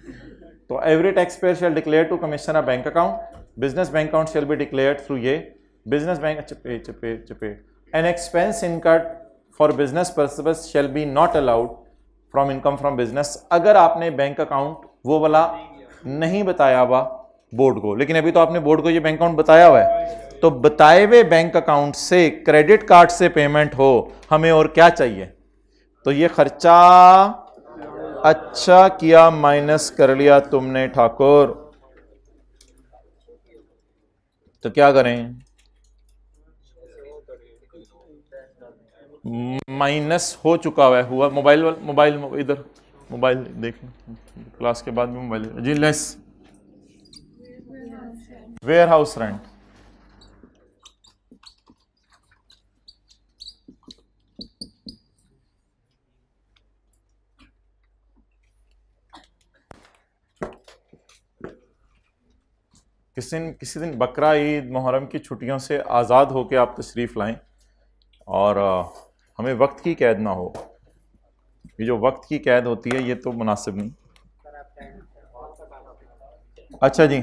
S1: तो every tax payer shall declare to commissioner bank account business bank account shall be declare through ये बिजनेस बैंक चपे चपे चपे an expense incurred for business purposes shall be not allowed from income from business अगर आपने बैंक अकाउंट वो वाला नहीं बताया हुआ बोर्ड को लेकिन अभी तो आपने बोर्ड को ये बैंक अकाउंट बताया हुआ है तो बताए हुए बैंक अकाउंट से क्रेडिट कार्ड से पेमेंट हो हमें और क्या चाहिए तो ये खर्चा अच्छा किया माइनस कर लिया तुमने ठाकुर तो क्या करें माइनस हो चुका हुआ हुआ मोबाइल मोबाइल इधर मोबाइल देख क्लास के बाद भी मोबाइल जी लेस वेयर हाउस रेंट किस दिन किसी दिन बकरा ईद मुहरम की छुट्टियों से आज़ाद होकर आप तशरीफ़ लाएँ और हमें वक्त की कैद ना हो ये जो वक्त की कैद होती है ये तो मुनासिब नहीं अच्छा जी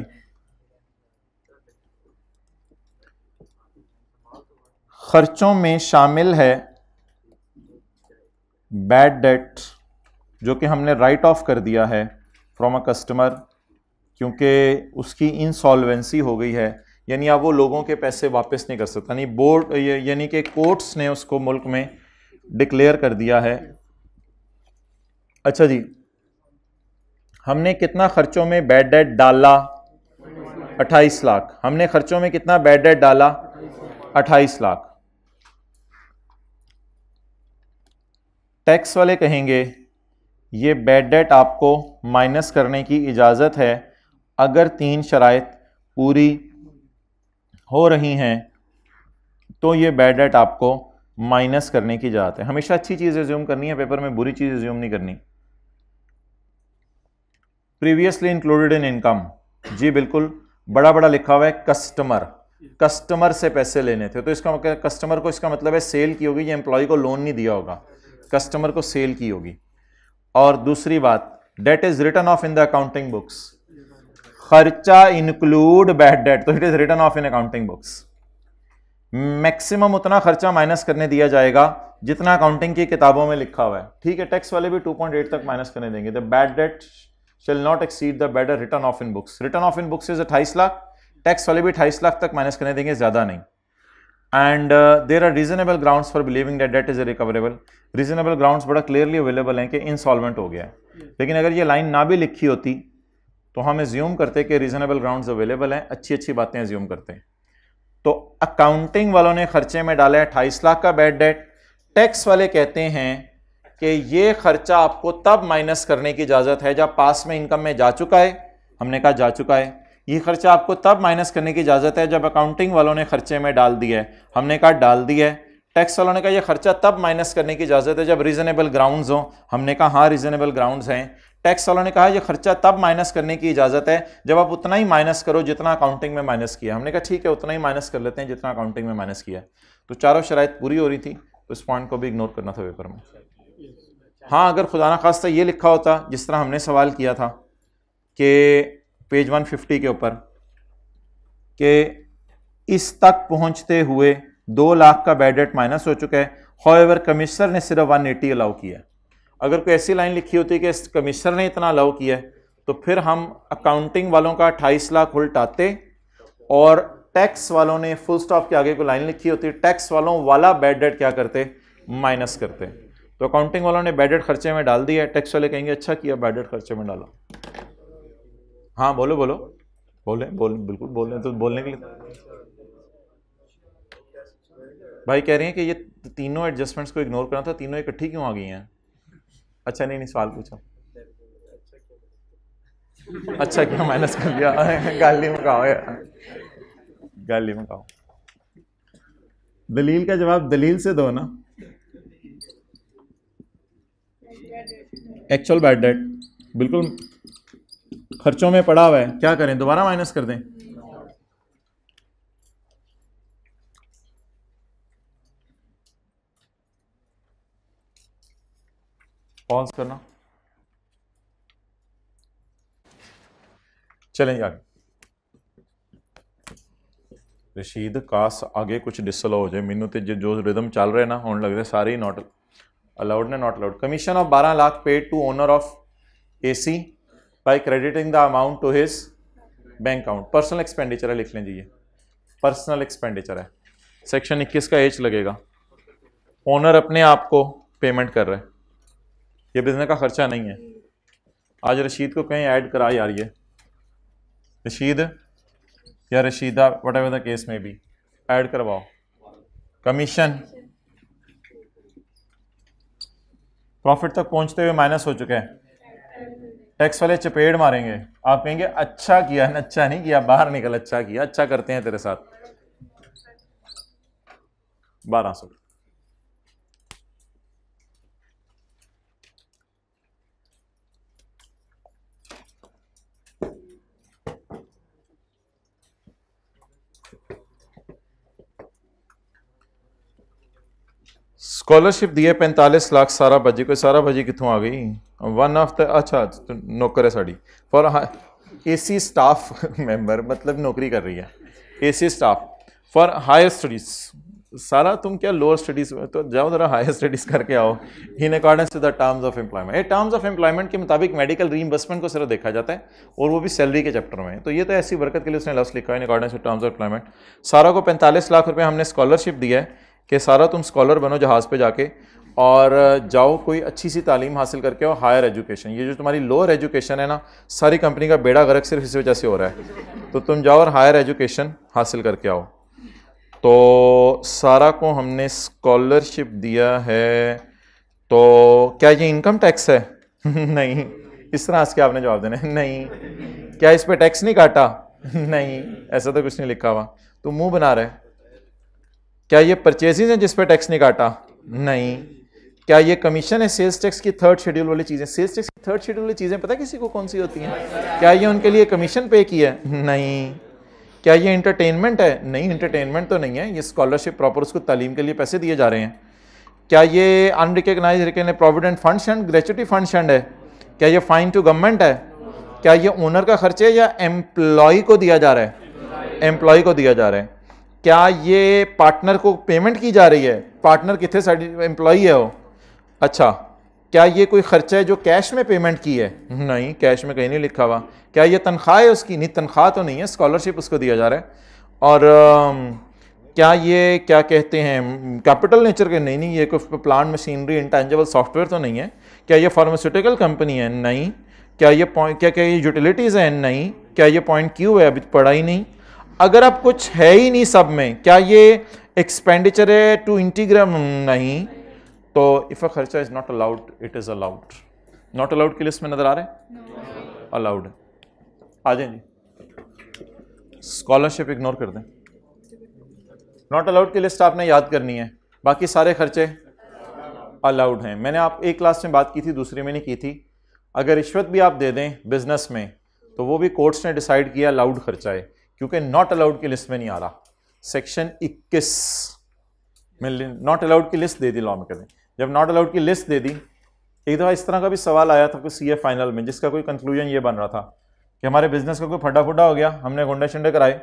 S1: खर्चों में शामिल है बैड डेट जो कि हमने राइट ऑफ कर दिया है फ्रॉम अ कस्टमर क्योंकि उसकी इंसॉल्वेंसी हो गई है यानी अब वो लोगों के पैसे वापस नहीं कर सकता यानी बोर्ड यानी कि कोर्ट्स ने उसको मुल्क में डिक्लेयर कर दिया है अच्छा जी हमने कितना खर्चों में बैड डेट डाला 28 लाख हमने खर्चों में कितना बैड डेट डाला 28 लाख टैक्स वाले कहेंगे ये बैड डेट आपको माइनस करने की इजाज़त है अगर तीन शराइ पूरी हो रही हैं तो ये बैड डेट आपको माइनस करने की जात है हमेशा अच्छी चीज़ रिज्यूम करनी है पेपर में बुरी चीज़ रिज्यूम नहीं करनी प्रीवियसली इंक्लूडेड इन इनकम जी बिल्कुल बड़ा बड़ा लिखा हुआ है कस्टमर कस्टमर से पैसे लेने थे तो इसका मतलब कस्टमर को इसका मतलब है सेल की होगी या एम्प्लॉय को लोन नहीं दिया होगा कस्टमर को सेल की होगी और दूसरी बात debt is written off in the accounting books खर्चा इंक्लूड बैड डेट तो it is written off in accounting books maximum उतना खर्चा माइनस करने दिया जाएगा जितना अकाउंटिंग की किताबों में लिखा हुआ है ठीक है टैक्स वाले भी 2.8 तक माइनस करने देंगे the bad debt shall not exceed the बेटर written off in books written off in books is अट्ठाईस लाख टैक्स वाले भी अठाईस लाख तक माइनस करने देंगे ज़्यादा नहीं and there are reasonable ground for believing debt debt is recoverable reasonable ground बड़ा क्लियरली अवेलेबल हैं कि इंसॉलमेंट हो गया है लेकिन अगर ये लाइन ना भी लिखी होती तो हम एज्यूम करते कि रीज़नेबल ग्राउंड अवेलेबल हैं अच्छी अच्छी बातें एज्यूम करते हैं तो अकाउंटिंग वालों ने खर्चे में डाला है अट्ठाईस लाख का बैड डेट टैक्स वाले कहते हैं कि ये खर्चा आपको तब माइनस करने की इजाज़त है जब पास में इनकम में जा चुका है हमने कहा जा चुका है ये खर्चा आपको तब माइनस करने की इजाज़त है जब अकाउंटिंग वालों ने खर्चे में डाल दिया है हमने कहा डाल दिया है टैक्स वालों ने कहा यह खर्चा तब माइनस करने की इजाज़त है जब रीज़नेबल ग्राउंड्स हों हमने कहा हाँ रीज़नेबल ग्राउंड्स हैं टैक्स वालों ने कहा यह खर्चा तब माइनस करने की इजाज़त है जब आप उतना ही माइनस करो जितना अकाउंटिंग में माइनस किया हमने कहा ठीक है उतना ही माइनस कर लेते हैं जितना अकाउंटिंग में माइनस किया तो चारों शरात पूरी हो रही थी उस तो पॉइंट को भी इग्नोर करना था पेपर में हाँ अगर खुदा खास्ता ये लिखा होता जिस तरह हमने सवाल किया था कि पेज 150 के ऊपर कि इस तक पहुंचते हुए दो लाख का बैडेट माइनस हो चुका है एवर कमिश्नर ने सिर्फ 180 अलाउ किया अगर कोई ऐसी लाइन लिखी होती कि कमिश्नर ने इतना अलाउ किया है तो फिर हम अकाउंटिंग वालों का अट्ठाईस लाख उल्टाते और टैक्स वालों ने फुल स्टॉप के आगे को लाइन लिखी होती टैक्स वालों वाला बैड डेट क्या करते माइनस करते तो अकाउंटिंग वालों ने बैडेड खर्चे में डाल दिया टैक्स वाले कहेंगे अच्छा किया बैडेड खर्चे में डाला हाँ बोलो बोलो बोले बोल बिल्कुल बोल तो बोलने के लिए भाई कह रहे हैं कि ये तीनों एडजस्टमेंट्स को इग्नोर करना था तीनों इकट्ठी क्यों आ गई हैं अच्छा नहीं नहीं सवाल पूछो
S2: अच्छा क्या माइनस कर लिया गाली में यार
S1: गाली में दलील का जवाब दलील से दो ना एक्चुअल बैड डेट बिल्कुल खर्चों में पड़ा हुआ है क्या करें दोबारा माइनस कर दें पॉज करना चलें आगे रशीद कास आगे कुछ डिसलो हो जाए मैनू तो जो जो रिदम चल रहे ना होने लगते सारे ही नॉट अलाउड ने नॉट अलाउड कमीशन ऑफ बारह lakh paid to owner of A C by crediting the amount to his bank account personal expenditure है लिख लें जी पर्सनल एक्सपेंडिचर है सेक्शन इक्कीस का एज लगेगा ओनर अपने आप को पेमेंट कर रहे हैं ये बिजनेस का खर्चा नहीं है आज रशीद को कहीं ऐड करा यार ये रशीद या Rashida whatever the case में भी ऐड करवाओ कमीशन प्रॉफिट तक पहुंचते हुए माइनस हो चुके हैं टैक्स वाले चपेट मारेंगे आप कहेंगे अच्छा किया है अच्छा नहीं किया बाहर निकल अच्छा किया अच्छा करते हैं तेरे साथ बारह सौ स्कॉलरशिप दी है पैंतालीस लाख सारा भाजी को सारा भाजी कितों आ गई वन ऑफ द अच्छा तो नौकर है साड़ी for A C staff member मतलब नौकरी कर रही है A C staff for higher studies सारा तुम क्या लोअर स्टडीज़ तो जाओ ज़रा हायर स्टडीज़ करके आओ in accordance to the terms of employment ये टर्म्स ऑफ एम्प्लॉयमेंट के मुताबिक मेडिकल रीइम्बर्समेंट को सिर्फ देखा जाता है और वो भी सैलरी के चैप्टर में तो ये तो ऐसी बरकत के लिए उसने लफ्स लिखा है in accordance to terms of employment Sara को पैंतालीस लाख रुपये हमने स्कॉलरशिप दिया है कि सारा तुम स्कॉलर बनो जहाज़ पे जाके और जाओ कोई अच्छी सी तालीम हासिल करके और हायर एजुकेशन ये जो तुम्हारी लोअर एजुकेशन है ना सारी कंपनी का बेड़ा गर्क सिर्फ इस वजह से हो रहा है तो तुम जाओ और हायर एजुकेशन हासिल करके आओ तो सारा को हमने स्कॉलरशिप दिया है तो क्या ये इनकम टैक्स है नहीं इस तरह आज के आपने जवाब देना है नहीं क्या इस पर टैक्स नहीं काटा नहीं ऐसा तो कुछ नहीं लिखा हुआ तो मुंह बना रहे क्या ये परचेजिंग हैं जिस पर टैक्स नहीं काटा नहीं क्या ये कमीशन है सेल्स टैक्स की थर्ड शेड्यूल वाली चीज़ें सेल्स टैक्स की थर्ड शेड्यूल वाली चीज़ें पता किसी को कौन सी होती हैं क्या ये उनके लिए कमीशन पे की है नहीं क्या ये इंटरटेनमेंट है नहीं इंटरटेनमेंट तो नहीं है ये स्कॉलरशिप प्रॉपर उसको तालीम के लिए पैसे दिए जा रहे हैं क्या ये अनरिकगनाइज प्रोविडेंट फंड शंड ग्रेचुटी फंड शंड है क्या ये फाइन टू गवर्नमेंट है क्या ये ओनर का खर्चे है या एम्प्लॉय को दिया जा रहा है एम्प्लॉय को दिया जा रहा है क्या ये पार्टनर को पेमेंट की जा रही है पार्टनर कितने साइड एम्प्लॉई है वो अच्छा क्या ये कोई खर्चा है जो कैश में पेमेंट की है नहीं कैश में कहीं नहीं लिखा हुआ क्या ये तनख्वाह है उसकी नहीं तनख्वाह तो नहीं है स्कॉलरशिप उसको दिया जा रहा है और आ, क्या ये क्या कहते हैं कैपिटल नेचर के नहीं नहीं ये कोई प्लांट मशीनरी इंटेंजेबल सॉफ्टवेयर तो नहीं है क्या ये फार्मास्यूटिकल कंपनी है नहीं क्या ये पॉइंट क्या क्या ये यूटिलिटीज़ हैं नहीं क्या ये पॉइंट क्यू है अभी तो पढ़ा ही नहीं अगर अब कुछ है ही नहीं सब में क्या ये एक्सपेंडिचर है टू इंटीग्रम हम्म, नहीं तो इफ़ अ खर्चा is not allowed it is allowed not allowed की लिस्ट में नज़र आ रहे हैं अलाउड आ जाए जी स्कॉलरशिप इग्नोर कर दें नॉट अलाउड की लिस्ट आपने याद करनी है बाकी सारे खर्चे अलाउड हैं मैंने आप एक क्लास में बात की थी दूसरी में नहीं की थी अगर रिश्वत भी आप दे दें बिजनेस में तो वो भी कोर्ट्स ने डिसाइड किया अलाउड खर्चा है क्योंकि नॉट अलाउड की लिस्ट में नहीं आ रहा सेक्शन 21 में नॉट अलाउड की लिस्ट दे दी लॉ मेकर ने जब नॉट अलाउड की लिस्ट दे दी एक दफ़ा इस तरह का भी सवाल आया था सी सी फाइनल में जिसका कोई कंक्लूजन ये बन रहा था कि हमारे बिजनेस का कोई फटा फुटा हो गया हमने गुंडे शंडे कराए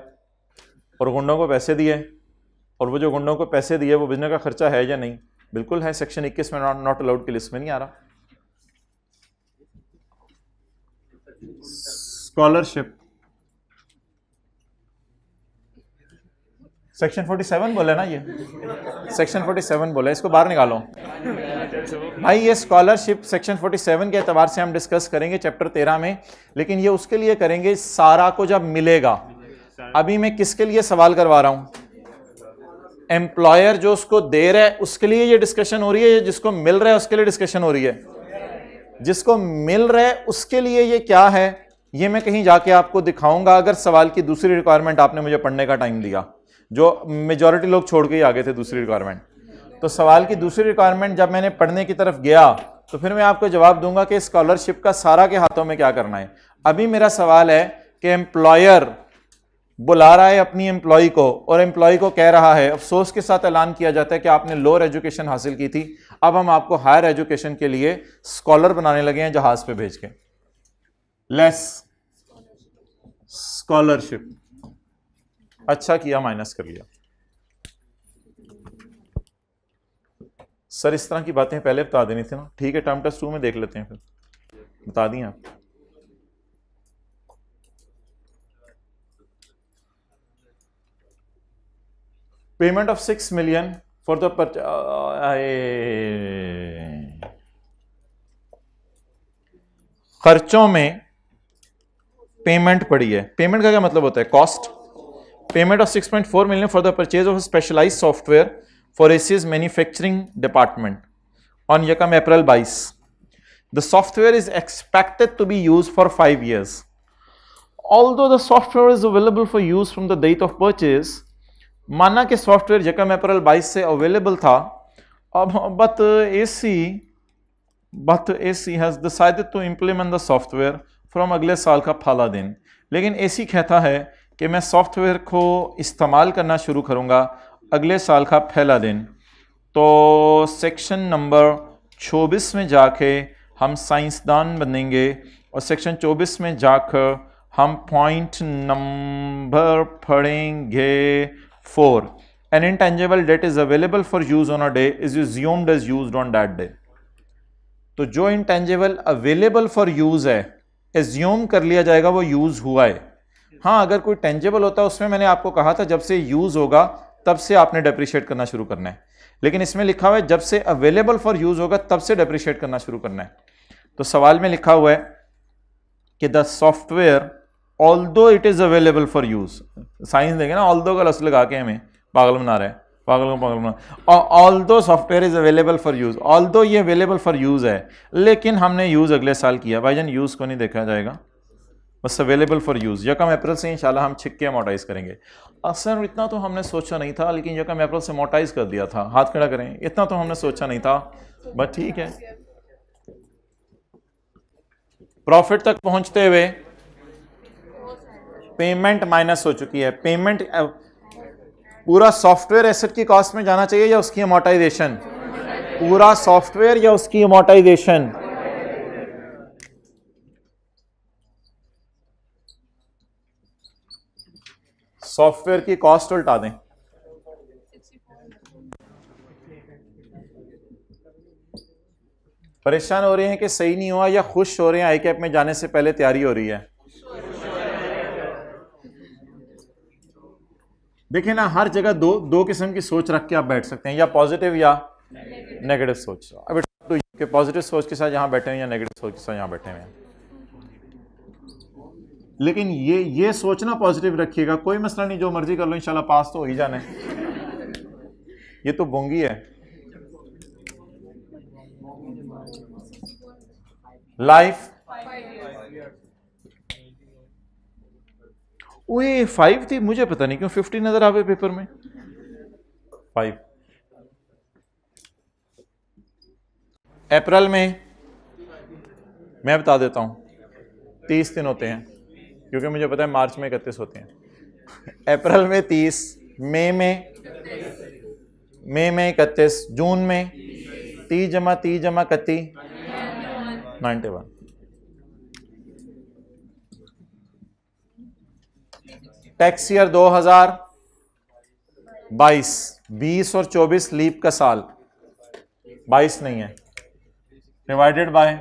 S1: और गुंडों को पैसे दिए और वो जो गुंडों को पैसे दिए वो बिजनेस का खर्चा है या नहीं बिल्कुल है सेक्शन 21 में नॉट अलाउड की लिस्ट में नहीं आ रहा स्कॉलरशिप सेक्शन 47 बोला ना ये सेक्शन 47 बोला इसको बाहर निकालो भाई ये स्कॉलरशिप सेक्शन 47 के अतबार से हम डिस्कस करेंगे चैप्टर 13 में लेकिन ये उसके लिए करेंगे सारा को जब मिलेगा अभी मैं किसके लिए सवाल करवा रहा हूँ एम्प्लॉयर जो उसको दे रहा है उसके लिए ये डिस्कशन हो रही है जिसको मिल रहा है उसके लिए डिस्कशन हो रही है जिसको मिल रहा है उसके लिए ये क्या है ये मैं कहीं जाके आपको दिखाऊंगा अगर सवाल की दूसरी रिक्वायरमेंट आपने मुझे पढ़ने का टाइम दिया जो मेजॉरिटी लोग छोड़ के ही आ गए थे दूसरी रिक्वायरमेंट तो सवाल की दूसरी रिक्वायरमेंट जब मैंने पढ़ने की तरफ गया तो फिर मैं आपको जवाब दूंगा कि स्कॉलरशिप का सारा के हाथों में क्या करना है अभी मेरा सवाल है कि एम्प्लॉयर बुला रहा है अपनी एम्प्लॉय को और एम्प्लॉय को कह रहा है अफसोस के साथ ऐलान किया जाता है कि आपने लोअर एजुकेशन हासिल की थी अब हम आपको हायर एजुकेशन के लिए स्कॉलर बनाने लगे हैं जहाज पे भेज के लेस स्कॉलरशिप अच्छा किया माइनस कर लिया सर इस तरह की बातें पहले बता देनी थी ना ठीक है टर्म टेस्ट टू में देख लेते हैं फिर बता दी आप payment of six million for the पर खर्चों में पेमेंट पड़ी है पेमेंट का क्या मतलब होता है cost payment of six point four million for the purchase of specialised software for AC's manufacturing department on यकम April 22 the software is expected to be use for five years all the software is available for use from the date of purchase माना कि सॉफ्टवेयर यकम अप्रैल बाईस से अवेलेबल था अब but A C but A C has decided to implement the software from अगले साल का फाला दिन लेकिन ए सी कहता है कि मैं सॉफ्टवेयर को इस्तेमाल करना शुरू करूँगा अगले साल का पहला दिन तो सेक्शन नंबर चौबीस में जा जाके हम साइंसदान बनेंगे और सेक्शन चौबीस में जाकर हम पॉइंट नंबर पढ़ेंगे four an intangible debt is available for use on a day is assumed is use on that day तो जो intangible available for use है एज्यूम कर लिया जाएगा वो यूज़ हुआ है हाँ अगर कोई टेंजेबल होता है उसमें मैंने आपको कहा था जब से यूज़ होगा तब से आपने डेप्रिशिएट करना शुरू करना है लेकिन इसमें लिखा हुआ है जब से अवेलेबल फॉर यूज़ होगा तब से डेप्रिशिएट करना शुरू करना है तो सवाल में लिखा हुआ है कि the software although it is available for use साइंस देंगे ना ऑल दो का लस लगा के हमें पागल बना रहा है पागल को पागल बना although software is available for use although ये अवेलेबल फॉर यूज़ है लेकिन हमने यूज़ अगले साल किया जान यूज़ को नहीं देखा जाएगा बस अवेलेबल फॉर यूज़ यकम अप्रैल से इंशाल्लाह हम छिक्के मोटाइज़ करेंगे असर इतना तो हमने सोचा नहीं था लेकिन यकम अप्रैल से मोटाइज़ कर दिया था हाथ खड़ा करें इतना तो हमने सोचा नहीं था बट ठीक है प्रॉफिट तक पहुंचते हुए पेमेंट माइनस हो चुकी है पेमेंट पूरा सॉफ्टवेयर एसेट की कॉस्ट में जाना चाहिए या उसकी अमोटाइजेशन पूरा सॉफ्टवेयर या उसकी अमोटाइजेशन सॉफ्टवेयर की कॉस्ट उल्टा दें परेशान हो रहे हैं कि सही नहीं हुआ या खुश हो रहे हैं आई कैप में जाने से पहले तैयारी हो रही है देखिए ना हर जगह दो दो किस्म की सोच रख के आप बैठ सकते हैं या पॉजिटिव या नेगेटिव सोच अब तो पॉजिटिव सोच के साथ यहाँ बैठे हैं या नेगेटिव सोच के साथ यहाँ बैठे हुए हैं लेकिन ये ये सोचना पॉजिटिव रखिएगा कोई मसला नहीं जो मर्जी कर लो इंशाल्लाह पास तो हो ही जाना है ये तो बोंगी है लाइफ वो ये फाइव थी मुझे पता नहीं क्यों फिफ्टी नजर आवे पेपर में फाइव अप्रैल में मैं बता देता हूं तीस दिन होते हैं क्योंकि मुझे पता है मार्च में इकतीस होते हैं अप्रैल में तीस मई में मई में इकतीस जून में तीस जमा तीस जमा इकती नाइन्टी वन टैक्स ईयर 2022 20 और 24 लीप का साल 22 नहीं है डिवाइडेड बाय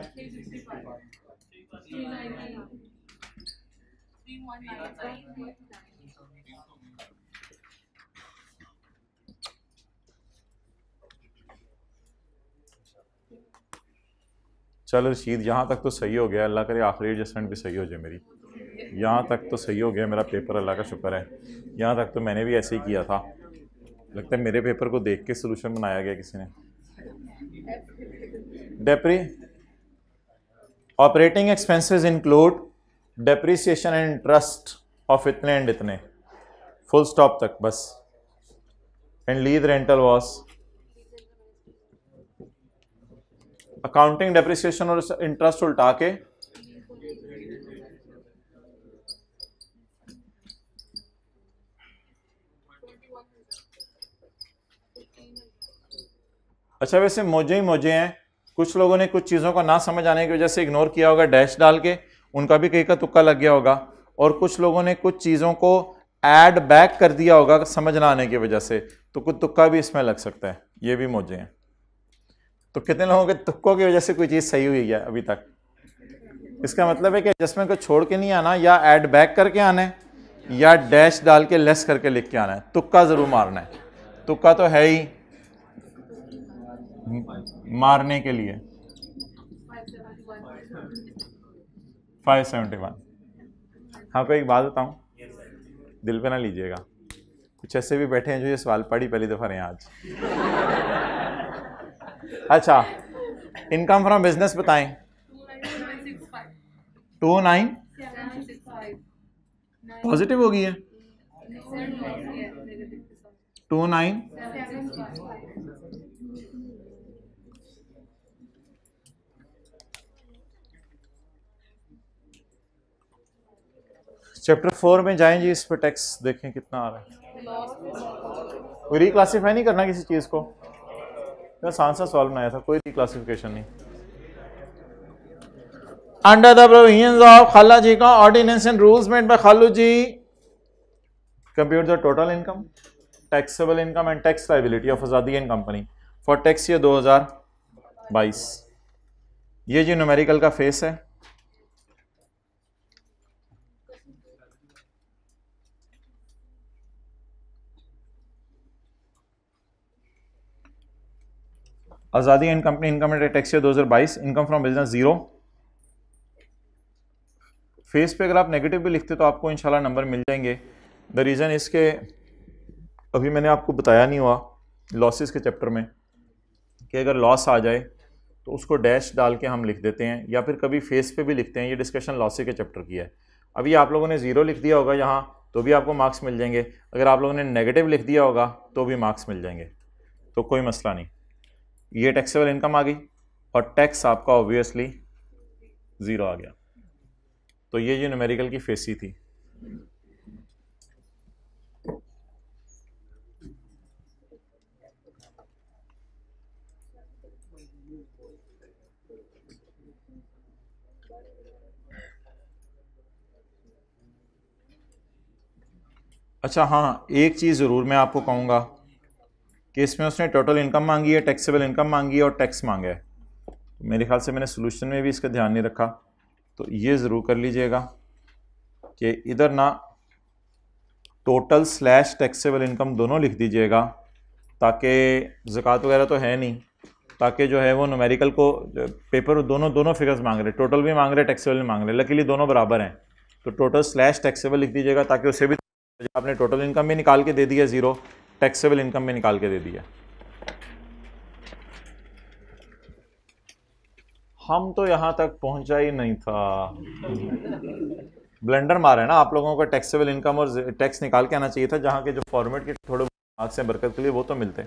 S1: चल रशीद यहाँ तक तो सही हो गया अल्लाह करे आखिरी एडजस्टमेंट भी सही हो जाए मेरी यहाँ तक तो सही हो गया मेरा पेपर अल्लाह का शुक्र है यहाँ तक तो मैंने भी ऐसे ही किया था लगता है मेरे पेपर को देख के सोलूशन बनाया गया किसी ने डेप्री operating expenses include depreciation and interest of इतने एंड इतने फुल स्टॉप तक बस and lease rental was accounting depreciation और इंटरेस्ट उल्टा के अच्छा वैसे मोजे ही मोजे हैं कुछ लोगों ने कुछ चीज़ों को ना समझ आने की वजह से इग्नोर किया होगा डैश डाल के उनका भी कहीं का तुक्का लग गया होगा और कुछ लोगों ने कुछ चीज़ों को ऐड बैक कर दिया होगा समझ ना आने की वजह से तो कुछ तुक्का भी इसमें लग सकता है ये भी मोजे हैं तो कितने लोगों के तुक्कों की वजह से कोई चीज़ सही हुई है अभी तक इसका मतलब है कि एडजस्टमेंट को छोड़ के नहीं आना या एड बैक करके आना है या डैश डाल के लेस करके लिख के आना है तुक्का ज़रूर मारना है तुक्का तो है ही मारने के लिए 571 हाँ, कोई एक बात बताऊँ दिल पे ना लीजिएगा कुछ ऐसे भी बैठे हैं जो ये सवाल पढ़ी पहली दफ़ा रहे हैं आज अच्छा इनकम फ्रॉम बिजनेस बताएं टू नाइन पॉजिटिव होगी है टू नाइन चैप्टर फोर में जाएं जी इस पर टैक्स देखें कितना आ रहा है रिक्लासीफाई नहीं करना किसी चीज़ को बस आंसर सॉल्व में आया था कोई क्लासिफिकेशन नहीं अंडर द प्रोविजन ऑफ खाला जी का ordinance and rules made by खालू जी compute the total income taxable income and tax liability of Azadi and company for tax year 2022 ये जी न्यूमेरिकल का फेस है Azadi and company income and tax हज़ार बाईस income from business zero face पे अगर आप नेगेटिव भी लिखते तो आपको इंशाल्लाह नंबर मिल जाएंगे द रीज़न इसके अभी मैंने आपको बताया नहीं हुआ लॉसेस के चैप्टर में कि अगर लॉस आ जाए तो उसको डैश डाल के हम लिख देते हैं या फिर कभी फेस पे भी लिखते हैं ये डिस्कशन लॉसेस के चैप्टर की है अभी आप लोगों ने ज़ीरो लिख दिया होगा यहाँ तो भी आपको मार्क्स मिल जाएंगे अगर आप लोगों ने नेगेटिव लिख दिया होगा तो भी मार्क्स मिल जाएंगे तो कोई मसला नहीं ये टैक्सेबल इनकम आ गई और टैक्स आपका ऑब्वियसली ज़ीरो आ गया तो ये जो न्यूमेरिकल की फेसी थी अच्छा हाँ एक चीज़ ज़रूर मैं आपको कहूँगा कि इसमें उसने टोटल इनकम मांगी है टैक्सेबल इनकम मांगी है और टैक्स मांगा है मेरे ख्याल से मैंने सोल्यूशन में भी इसका ध्यान नहीं रखा तो ये ज़रूर कर लीजिएगा कि इधर ना टोटल स्लैश टैक्सेबल इनकम दोनों लिख दीजिएगा ताकि ज़क़़त वगैरह तो है नहीं ताकि जो है वो नमेरिकल को पेपर दोनों दोनों फिगर्स मांग रहे टोटल भी मांग रहे टैक्सेबल भी मांग रहे लकीली दोनों बराबर हैं तो टोटल स्लैश टैक्सेबल लिख दीजिएगा ताकि उसे भी आपने टोटल इनकम भी निकाल के दे दिया ज़ीरो टैक्सेबल इनकम में निकाल के दे दिया हम तो यहां तक पहुंचा ही नहीं था ब्लेंडर मारा है ना आप लोगों को टैक्सेबल इनकम और टैक्स निकाल के आना चाहिए था जहां के जो फॉर्मेट के थोड़े हाथ से बरकत के लिए वो तो मिलते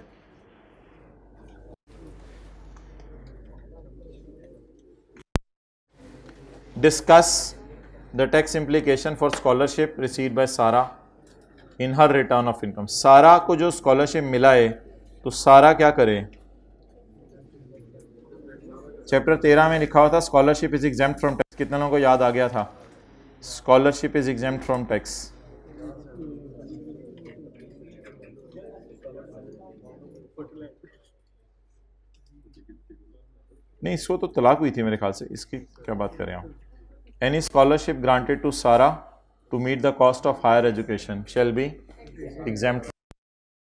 S1: discuss the tax implication for scholarship receive by Sara in her return of income Sara को जो स्कॉलरशिप मिला है तो सारा क्या करे चैप्टर तेरह में लिखा हुआ था scholarship is exempt from tax कितने लोगों को याद आ गया था scholarship is exempt from tax नहीं इसको तो तलाक हुई थी मेरे ख्याल से इसकी क्या बात करें आप any scholarship granted to Sara to meet the cost of higher education shall be exempt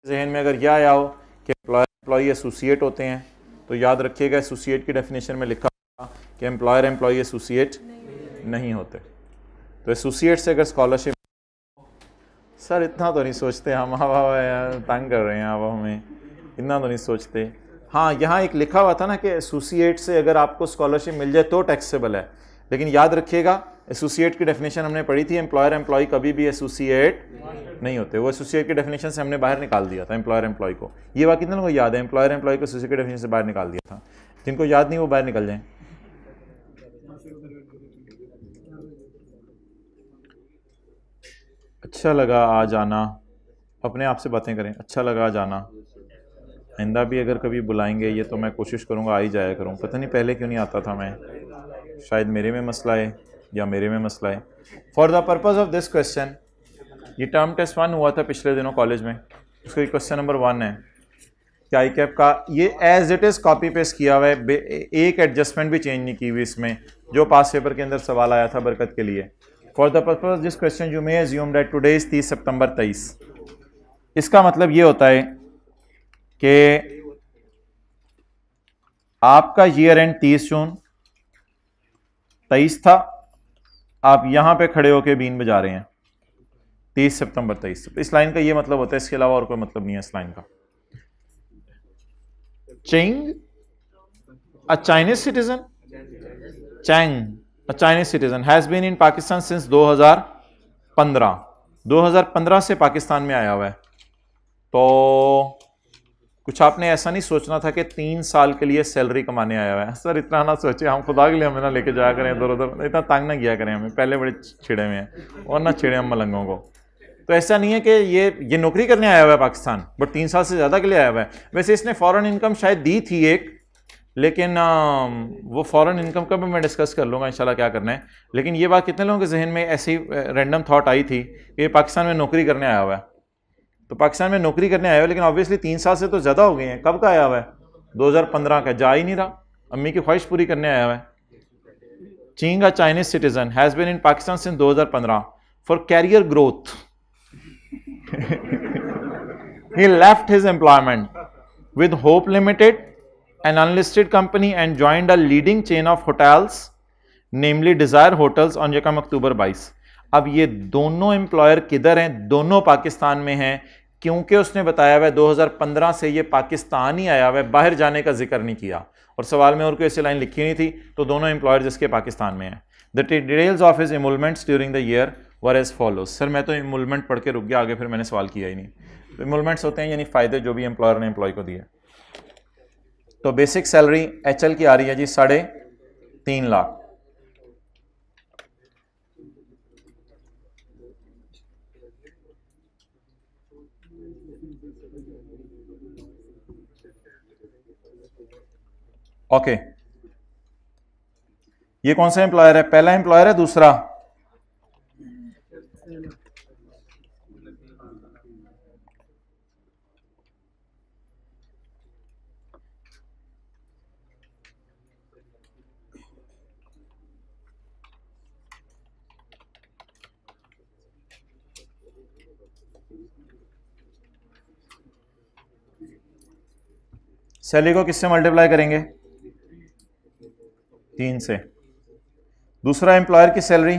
S1: जहन में अगर यह आया हो कि एम्प्लॉयर एम्प्लॉय एसोसिएट होते हैं तो याद रखिएगा एसोसिएट की डेफिनेशन में लिखा होगा कि एम्प्लॉयर एम्प्लॉय एसोसिएट नहीं होते तो एसोसिएट से अगर स्कॉलरशिप सर इतना तो नहीं सोचते हम हवा हाँ, हाँ, तंग कर रहे हैं हवा हमें इतना तो नहीं सोचते हाँ यहाँ एक लिखा हुआ था ना कि एसोसिएट से अगर आपको स्कॉलरशिप मिल जाए तो टैक्सेबल है लेकिन याद रखिएगा एसोसिएट की डेफिनेशन हमने पढ़ी थी एम्प्लॉयर एम्प्लॉय कभी भी एसोसिएट नहीं होते वो एसोसिएट की डेफिनेशन से हमने बाहर निकाल दिया था एम्प्लॉयर एम्प्लॉय को ये बात कितने को याद है एम्प्लॉयर एम्प्लॉय को एसोसिएट डेफिनेशन से बाहर निकाल दिया था जिनको याद नहीं वो बाहर निकल जाए अच्छा लगा आ जाना अपने आप से बातें करें अच्छा लगा आ जाना आइंदा भी अगर कभी बुलाएंगे ये तो मैं कोशिश करूँगा आ ही जाया करूँ पता नहीं पहले क्यों नहीं आता था मैं शायद मेरे में मसला है या मेरे में मसला है for the purpose of this question ये टर्म टेस्ट वन हुआ था पिछले दिनों कॉलेज में उसका क्वेश्चन नंबर वन है क्या आई कैप का ये as it is copy paste किया हुआ है एक एडजस्टमेंट भी चेंज नहीं की हुई इसमें जो पास पेपर के अंदर सवाल आया था बरकत के लिए for the purpose of this question you may assume date today is तीस सितंबर तेईस इसका मतलब ये होता है कि आपका ईयर एंड तीस जून तेईस था आप यहां पे खड़े होकर बीन बजा रहे हैं तेईस सितंबर तेईस इस लाइन का ये मतलब होता है इसके अलावा और कोई मतलब नहीं है इस लाइन का Cheng a Chinese citizen Chang a Chinese citizen has been in Pakistan since 2015 2015 से पाकिस्तान में आया हुआ है तो कुछ आपने ऐसा नहीं सोचना था कि तीन साल के लिए सैलरी कमाने आया हुआ है सर इतना ना सोचे हम खुदा के लिए हमें ना लेके जाया करें इधर उधर मतलब इतना तंग ना किया करें हमें पहले बड़े छिड़े हुए हैं और ना छिड़े हम मलंगों को तो ऐसा नहीं है कि ये ये नौकरी करने आया हुआ है पाकिस्तान बट तीन साल से ज़्यादा के लिए आया हुआ है वैसे इसने फ़ॉरन इनकम शायद दी थी एक लेकिन वो फ़ॉरन इनकम का भी मैं डिस्कस कर लूँगा इंशाल्लाह क्या करना है लेकिन ये बात कितने लोगों के जहन में ऐसी रैंडम थाट आई थी कि ये पाकिस्तान में नौकरी करने आया हुआ है तो पाकिस्तान में नौकरी करने आया हुआ लेकिन ऑब्वियसली तीन साल से तो ज़्यादा हो गए हैं कब का आया हुआ है 2015 का जा ही नहीं रहा अम्मी की ख्वाहिश पूरी करने आया हुआ है Chin a Chinese citizen has been in Pakistan since 2015 for career growth he left his employment with Hope limited an unlisted company and joined a leading chain of hotels namely Desire hotels on यकम अक्टूबर 22. अब ये दोनों एम्प्लॉयर किधर हैं दोनों पाकिस्तान में हैं क्योंकि उसने बताया हुआ 2015 से ये पाकिस्तान ही आया हुआ है बाहर जाने का जिक्र नहीं किया और सवाल में और कोई ऐसी लाइन लिखी नहीं थी तो दोनों एम्प्लॉयर जिसके पाकिस्तान में हैं the details of his emoluments during the year were as follow sir मैं तो इमोलमेंट पढ़ के रुक गया आगे फिर मैंने सवाल किया ही नहीं तो इमोलमेंट्स होते हैं यानी फ़ायदे जो भी एम्प्लॉयर ने एम्प्लॉय को दिए तो बेसिक सैलरी एच की आ रही है जी साढ़े तीन लाख ओके okay. ये कौन सा एम्प्लॉयर है पहला एम्प्लॉयर है दूसरा सैलरी को किससे मल्टीप्लाई करेंगे तीन से दूसरा एम्प्लॉयर की सैलरी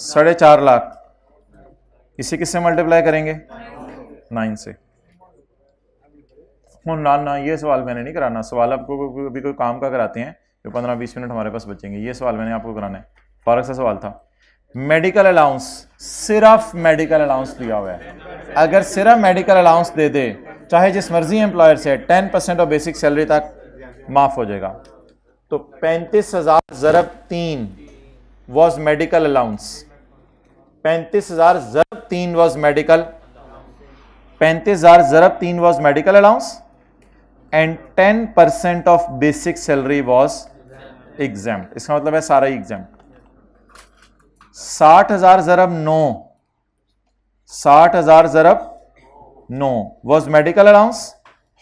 S1: साढ़े चार लाख इसे किससे मल्टीप्लाई करेंगे नाइन से ना ना ये सवाल मैंने नहीं कराना सवाल आपको अभी कोई काम का कराते हैं जो तो पंद्रह बीस मिनट हमारे पास बचेंगे ये सवाल मैंने आपको कराना है फारक सा सवाल था मेडिकल अलाउंस सिर्फ मेडिकल अलाउंस दिया हुआ है अगर सिर्फ मेडिकल अलाउंस दे दे चाहे जिस मर्जी एम्प्लॉयर से टेन परसेंट और बेसिक सैलरी तक माफ़ हो जाएगा तो पैंतीस हज़ार ज़रब तीन वॉज मेडिकल अलाउंस पैंतीस हज़ार ज़रब तीन वॉज मेडिकल पैंतीस हज़ार ज़रब तीन was medical allowance and ten percent of basic salary was exempt इसका मतलब है सारा ही एग्जाम साठ हज़ार ज़रब नौ साठ हज़ार ज़रब No. Was medical allowance?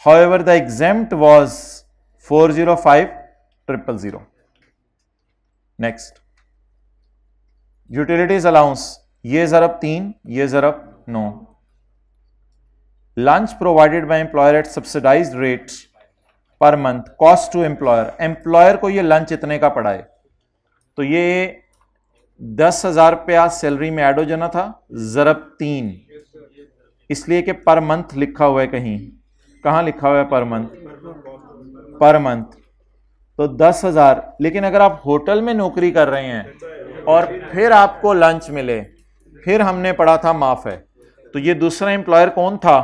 S1: However, the exempt was 405 triple zero. Next. Utilities allowance. ये जरब तीन ये जरब नौ lunch provided by employer at subsidized rate per month cost to employer employer को ये lunch इतने का पड़ा है तो ये दस हजार रुपया सैलरी में ऐड हो जाना था जरब तीन इसलिए कि पर मंथ लिखा हुआ है कहीं कहाँ लिखा हुआ है पर मंथ पर मंथ तो दस हजार लेकिन अगर आप होटल में नौकरी कर रहे हैं और फिर आपको लंच मिले फिर हमने पढ़ा था माफ है तो ये दूसरा एम्प्लॉयर कौन था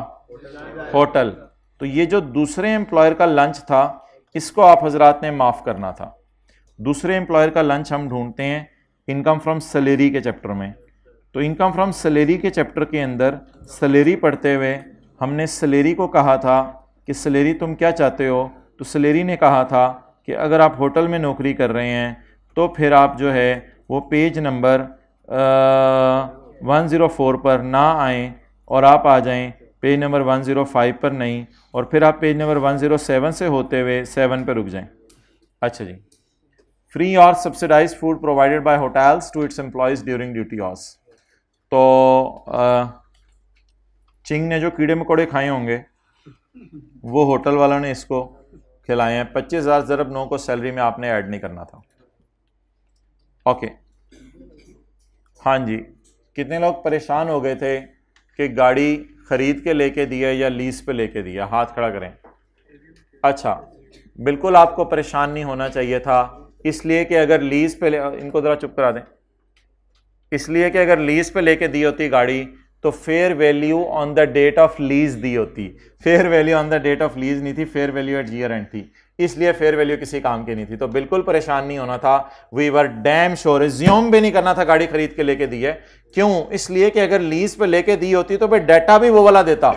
S1: होटल तो ये जो दूसरे एम्प्लॉयर का लंच था इसको आप हजरात ने माफ़ करना था दूसरे एम्प्लॉयर का लंच हम ढूंढते हैं इनकम फ्रॉम सैलरी के चैप्टर में तो इनकम फ्रॉम सलेरी के चैप्टर के अंदर सलेरी पढ़ते हुए हमने सलेरी को कहा था कि सलेरी तुम क्या चाहते हो तो सलेरी ने कहा था कि अगर आप होटल में नौकरी कर रहे हैं तो फिर आप जो है वो page number one zero four पर ना आएँ और आप आ जाएं पेज नंबर 105 पर नहीं और फिर आप पेज नंबर 107 से होते हुए सेवन पर रुक जाएं अच्छा जी फ्री और subsidised food provided by hotels to its employees during duty hours तो चिंग ने जो कीड़े मकोड़े खाए होंगे वो होटल वालों ने इसको खिलाए हैं पच्चीस हज़ार ज़रब नौ को सैलरी में आपने ऐड नहीं करना था ओके हाँ जी कितने लोग परेशान हो गए थे कि गाड़ी ख़रीद के लेके दिया या लीज़ पे लेके दिया हाथ खड़ा करें अच्छा बिल्कुल आपको परेशान नहीं होना चाहिए था इसलिए कि अगर लीज़ पे ले इनको ज़रा चुप करा दें इसलिए कि अगर लीज पे लेके दी होती गाड़ी तो fair value on the date of lease दी होती fair value on the date of lease नहीं थी fair value at year end थी इसलिए फेयर वैल्यू किसी काम की नहीं थी तो बिल्कुल परेशान नहीं होना था we were damn sure resume भी नहीं करना था गाड़ी खरीद के लेके दी है क्यों इसलिए कि अगर लीज पे लेके दी होती तो भाई डेटा भी वो वाला देता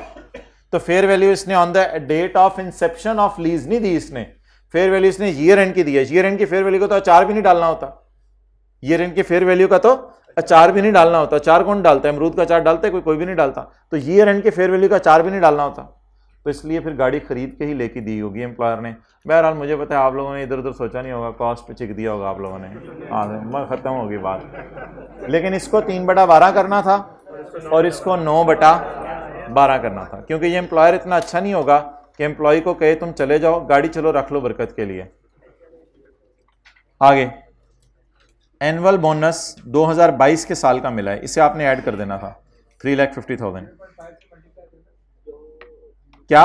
S1: तो फेयर वैल्यू इसने on the date of inception of lease नहीं दी इसने फेयर वैल्यू इसने ईयर एंड की दी है ईयर एंड की फेयर वैल्यू को तो अचार भी नहीं डालना होता ईयर एंड की फेयर वैल्यू का तो अचार भी नहीं डालना होता अचार कौन डालता है अमरूद का अचार डालता है कोई कोई भी नहीं डालता तो ईयर एंड के फेयर वैल्यू का अचार भी नहीं डालना होता तो इसलिए फिर गाड़ी खरीद के ही लेके दी होगी एम्प्लॉयर ने बहरहाल मुझे पता है आप लोगों ने इधर उधर सोचा नहीं होगा कॉस्ट पे चिक दिया होगा आप लोगों ने हाँ मैं ख़त्म होगी बात लेकिन इसको तीन बटा बारह करना था और इसको नौ बटा बारह करना था क्योंकि ये एम्प्लॉयर इतना अच्छा नहीं होगा कि एम्प्लॉय को कहे तुम चले जाओ गाड़ी चलो रख लो बरकत के लिए आगे एनुअल बोनस 2022 के साल का मिला है इसे आपने ऐड कर देना था थ्री लैख फिफ्टी थाउजेंड क्या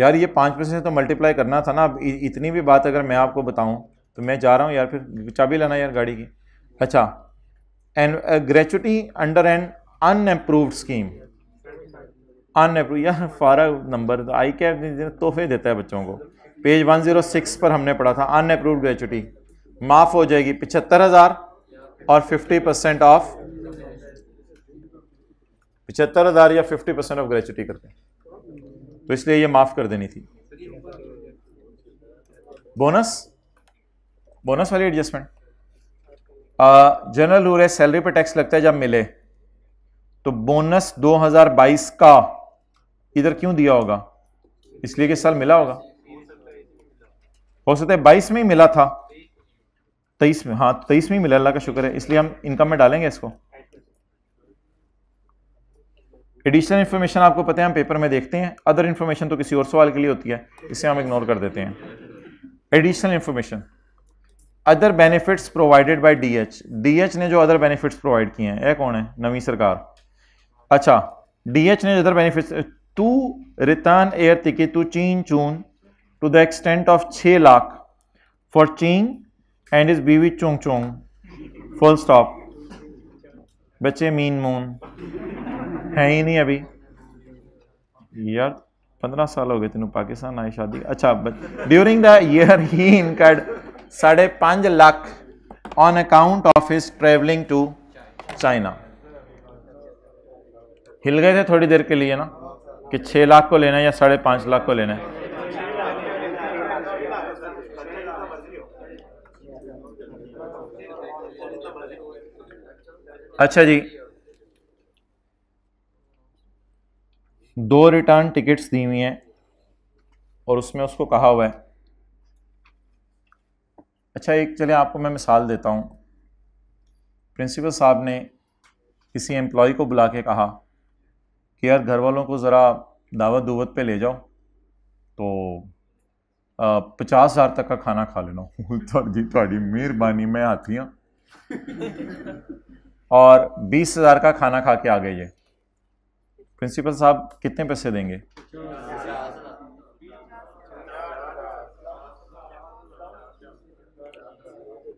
S1: यार ये पाँच परसेंट तो मल्टीप्लाई करना था ना अब इतनी भी बात अगर मैं आपको बताऊं तो मैं जा रहा हूं यार फिर चाबी लाना यार गाड़ी की अच्छा and gratuity under an unapproved scheme unapproved यह फारा नंबर आई कैब तोहफे देता है बच्चों को पेज 106 पर हमने पढ़ा था अनअप्रूव ग्रेचुटी माफ़ हो जाएगी पिछहत्तर हज़ार और 50 परसेंट ऑफ पिछहत्तर हज़ार या 50 परसेंट ऑफ ग्रेचुटी करते हैं तो इसलिए ये माफ़ कर देनी थी बोनस बोनस वाली एडजस्टमेंट जनरल रूल है सैलरी पर टैक्स लगता है जब मिले तो बोनस 2022 का इधर क्यों दिया होगा इसलिए कि साल मिला होगा हो सकता है बाईस में ही मिला था तेईस में हाँ तेईस में ही मिला अल्लाह का शुक्र है इसलिए हम इनकम में डालेंगे इसको एडिशनल इन्फॉर्मेशन आपको पता है हम पेपर में देखते हैं अदर इन्फॉर्मेशन तो किसी और सवाल के लिए होती है इसे हम इग्नोर कर देते हैं additional information other benefits provided by DH DH ने जो अदर बेनिफिट्स प्रोवाइड किए हैं यह कौन है नवी सरकार अच्छा डीएच ने other benefits to return air ticket to Chin Chun to the extent of छ lakh for Chin and is बीवी चुंग चुंग फुल स्टॉप बच्चे मीन मून है ही नहीं अभी यार पंद्रह साल हो गए तेन पाकिस्तान आई शादी अच्छा during the year he incurred साढ़े पांच lakh on account of his travelling to China हिल गए थे थोड़ी देर के लिए ना कि छः लाख को लेना है या साढ़े पाँच लाख को लेना है अच्छा जी दो रिटर्न टिकट्स दी हुई हैं और उसमें उसको कहा हुआ है अच्छा एक चलिए आपको मैं मिसाल देता हूँ प्रिंसिपल साहब ने किसी एम्प्लॉय को बुला के कहा कि यार घर वालों को ज़रा दावत दुवत पे ले जाओ तो पचास हज़ार तक का खाना खा लेना थोड़ी थोड़ी मेहरबानी मैं आती हाँ और बीस हज़ार का खाना खा के आ गए ये प्रिंसिपल साहब कितने पैसे देंगे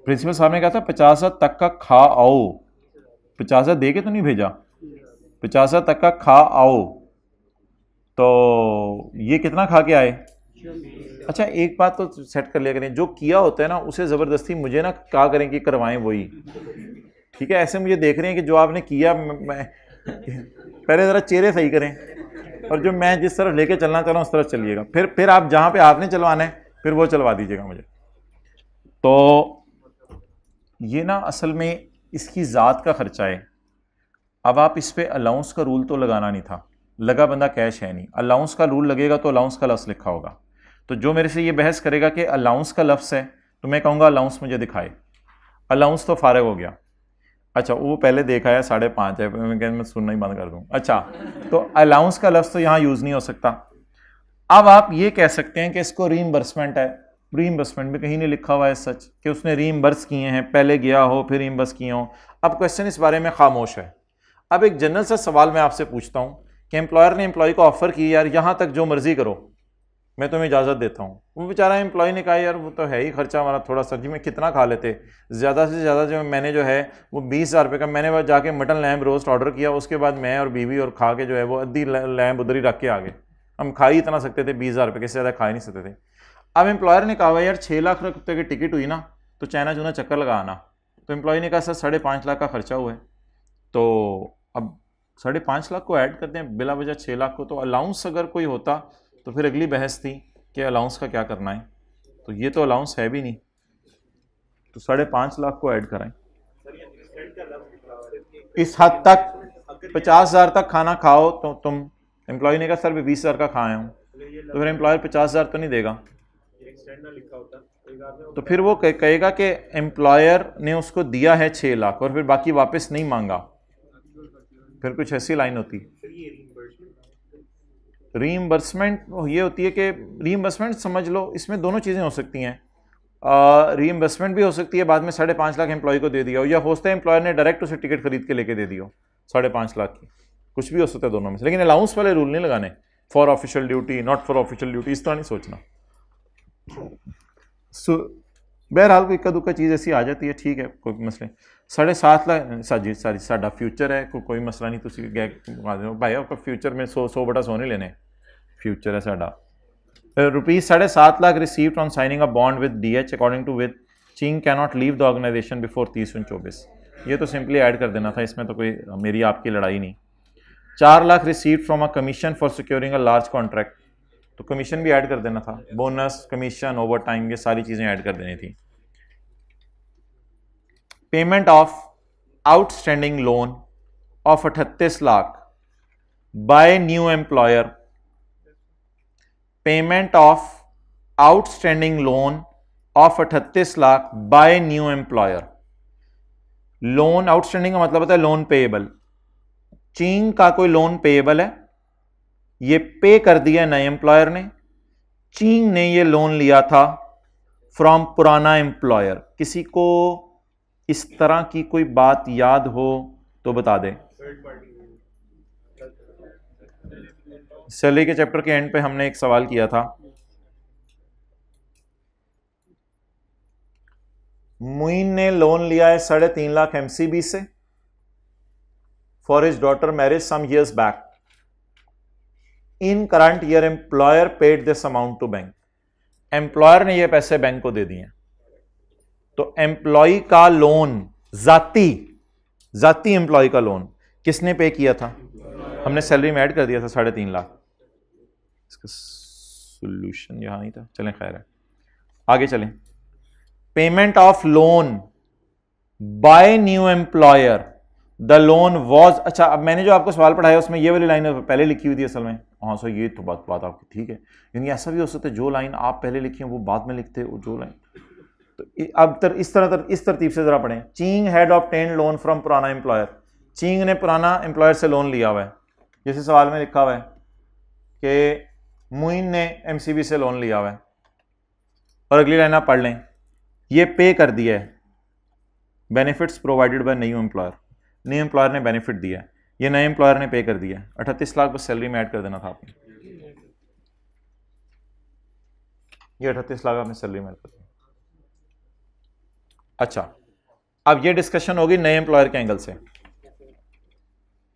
S1: प्रिंसिपल साहब ने कहा था पचास हज़ार तक का खा आओ पचास हज़ार दे के तो नहीं भेजा पिचासा तक का खा आओ तो ये कितना खा के आए अच्छा एक बात तो सेट कर लिया करें जो किया होता है ना उसे ज़बरदस्ती मुझे ना कहा करें कि करवाएं वही ठीक है ऐसे मुझे देख रहे हैं कि जो आपने किया मैं पहले ज़रा चेहरे सही करें और जो मैं जिस तरफ लेके चलना चाह रहा हूँ उस तरफ चलिएगा फिर फिर आप जहाँ पे आपने चलवाना है फिर वो चलवा दीजिएगा मुझे तो ये ना असल में इसकी ज़ात का ख़र्चा है अब आप इस पर अलाउंस का रूल तो लगाना नहीं था लगा बंदा कैश है नहीं अलाउंस का रूल लगेगा तो अलाउंस का लफ्स लिखा होगा तो जो मेरे से ये बहस करेगा कि अलाउंस का लफ्स है तो मैं कहूँगा अलाउंस मुझे दिखाए अलाउंस तो फारग हो गया अच्छा वो पहले देखा है साढ़े पाँच है मैं मैं सुनना ही बंद कर दूँ अच्छा तो अलाउंस का लफ्ज़ तो यहाँ यूज़ नहीं हो सकता अब आप ये कह सकते हैं कि इसको रीइम्बर्समेंट है इम्बर्समेंट में कहीं नहीं लिखा हुआ है सच कि उसने रीइम्बर्स किए हैं पहले गया हो फिर रीइम्बर्स किए हो अब क्वेश्चन इस बारे में खामोश है अब एक जनरल सा सवाल मैं आपसे पूछता हूँ कि एम्प्लॉयर ने एम्प्लॉय को ऑफर की यार यहाँ तक जो मर्जी करो मैं तुम्हें इजाज़त देता हूँ वो बेचारा एम्प्लॉय ने कहा यार वो तो है ही खर्चा हमारा थोड़ा सा जी मैं कितना खा लेते ज़्यादा से ज़्यादा जो मैंने जो है वो बीस हज़ार रुपये का मैंने जाके मटन लैम्ब रोस्ट ऑर्डर किया उसके बाद मैं और बीवी और खा के जो है वो अद्धी लैम्ब उधर ही रख के आ गए हम खा ही इतना सकते थे बीस हज़ार रुपये के ज़्यादा खा ही नहीं सकते थे अब एम्प्लॉयर ने कहा यार छः लाख रुपये की टिकट हुई ना तो चाइना चूना चक्कर लगा आना तो एम्प्लॉय ने कहा सर साढ़े पाँच लाख का खर्चा हुआ है तो अब साढ़े पाँच लाख को ऐड करते हैं बिला वजह छः लाख को तो अलाउंस अगर कोई होता तो फिर अगली बहस थी कि अलाउंस का क्या करना है तो ये तो अलाउंस है भी नहीं तो साढ़े पाँच लाख को ऐड कराएं इस हद तक पचास हज़ार तक खाना खाओ तो तुम एम्प्लॉय ने कहा सर मैं बीस हज़ार का खाया हूँ तो फिर एम्प्लॉयर पचास हज़ार तो नहीं देगा तो फिर वो कहेगा कि एम्प्लॉयर ने उसको दिया है छः लाख और फिर बाकी वापस नहीं मांगा फिर कुछ ऐसी लाइन होती है रीएम्बर्समेंट ये होती है कि रीएम्बर्समेंट समझ लो इसमें दोनों चीज़ें हो सकती हैं रीएम्बर्समेंट भी हो सकती है बाद में साढ़े पाँच लाख एम्प्लॉय को दे दिया हो या हो सकता है एम्प्लॉयर ने डायरेक्ट उसे टिकट खरीद के लेके दे दियो साढ़े पाँच लाख की कुछ भी हो सकता है दोनों में से लेकिन अलाउंस वाले रूल नहीं लगाने for official duty not for official duty इस तरह नहीं सोचना सो so, बहरहाल कोई इक्का दुक्का चीज़ ऐसी आ जाती है ठीक है कोई मसले साढ़े सात लाख साजी सारी साढ़ा फ्यूचर है को, कोई मसला नहीं तुम गए भाई ਭਾਈ फ्यूचर में सौ सौ 100 सौ नहीं लेने फ्यूचर है साढ़ा रुपीज साढ़े सात lakh receive on signing a bond with D H according to with Chin can not leave the organisation before तीस जून चौबीस ये तो सिंपली ऐड कर देना था इसमें तो कोई मेरी आपकी लड़ाई नहीं चार lakh receive from a commission for securing a large contract तो कमीशन भी ऐड कर देना था बोनस कमीशन ओवर टाइम ये सारी चीज़ें ऐड कर देनी थी payment of outstanding loan of अठतीस lakh by new employer payment of outstanding loan of अठतीस lakh by new employer loan outstanding का मतलब होता है लोन पेएबल चीन का कोई लोन पेएबल है ये पे कर दिया नए एम्प्लॉयर ने चीन ने ये लोन लिया था फ्रॉम पुराना एम्प्लॉयर किसी को इस तरह की कोई बात याद हो तो बता दें सैलरी के चैप्टर के एंड पे हमने एक सवाल किया था मुइन ने लोन लिया है साढ़े तीन लाख एमसीबी से for his daughter marriage some years back in current year employer paid this amount to bank employer ने ये पैसे बैंक को दे दिए तो एम्प्लॉय का लोन जाति जाति एम्प्लॉय का लोन किसने पे किया था हमने सैलरी में ऐड कर दिया था साढ़े तीन लाख इसका सोल्यूशन यहां नहीं था चलें खैर है आगे चलें payment of loan by new employer the loan was अच्छा अब मैंने जो आपको सवाल पढ़ाया उसमें ये वाली लाइन पहले लिखी हुई थी असल में हाँ सर ये तो बात बात आपकी ठीक है यानी ऐसा भी हो सकता है जो लाइन आप पहले लिखी है वो बाद में लिखते हो जो लाइन तो अब तर इस तरह तर, इस तरतीब से ज़रा पढ़ें Ching had ten loan from पुराना एम्प्लॉयर चींग ने पुराना एम्प्लॉयर से लोन लिया हुआ है जैसे सवाल में लिखा हुआ है कि मुइन ने एम से लोन लिया हुआ है और अगली लाइन आप पढ़ लें ये पे कर दिया है benefits provided by new employer new employer ने बेनिफिट दिया है ये नए एम्प्लॉयर ने पे कर दिया है अठतीस लाख बस सैलरी में ऐड कर देना था आपने ये अठतीस लाख आपने सैलरी में ऐड कर अच्छा अब ये डिस्कशन होगी नए एम्प्लॉयर के एंगल से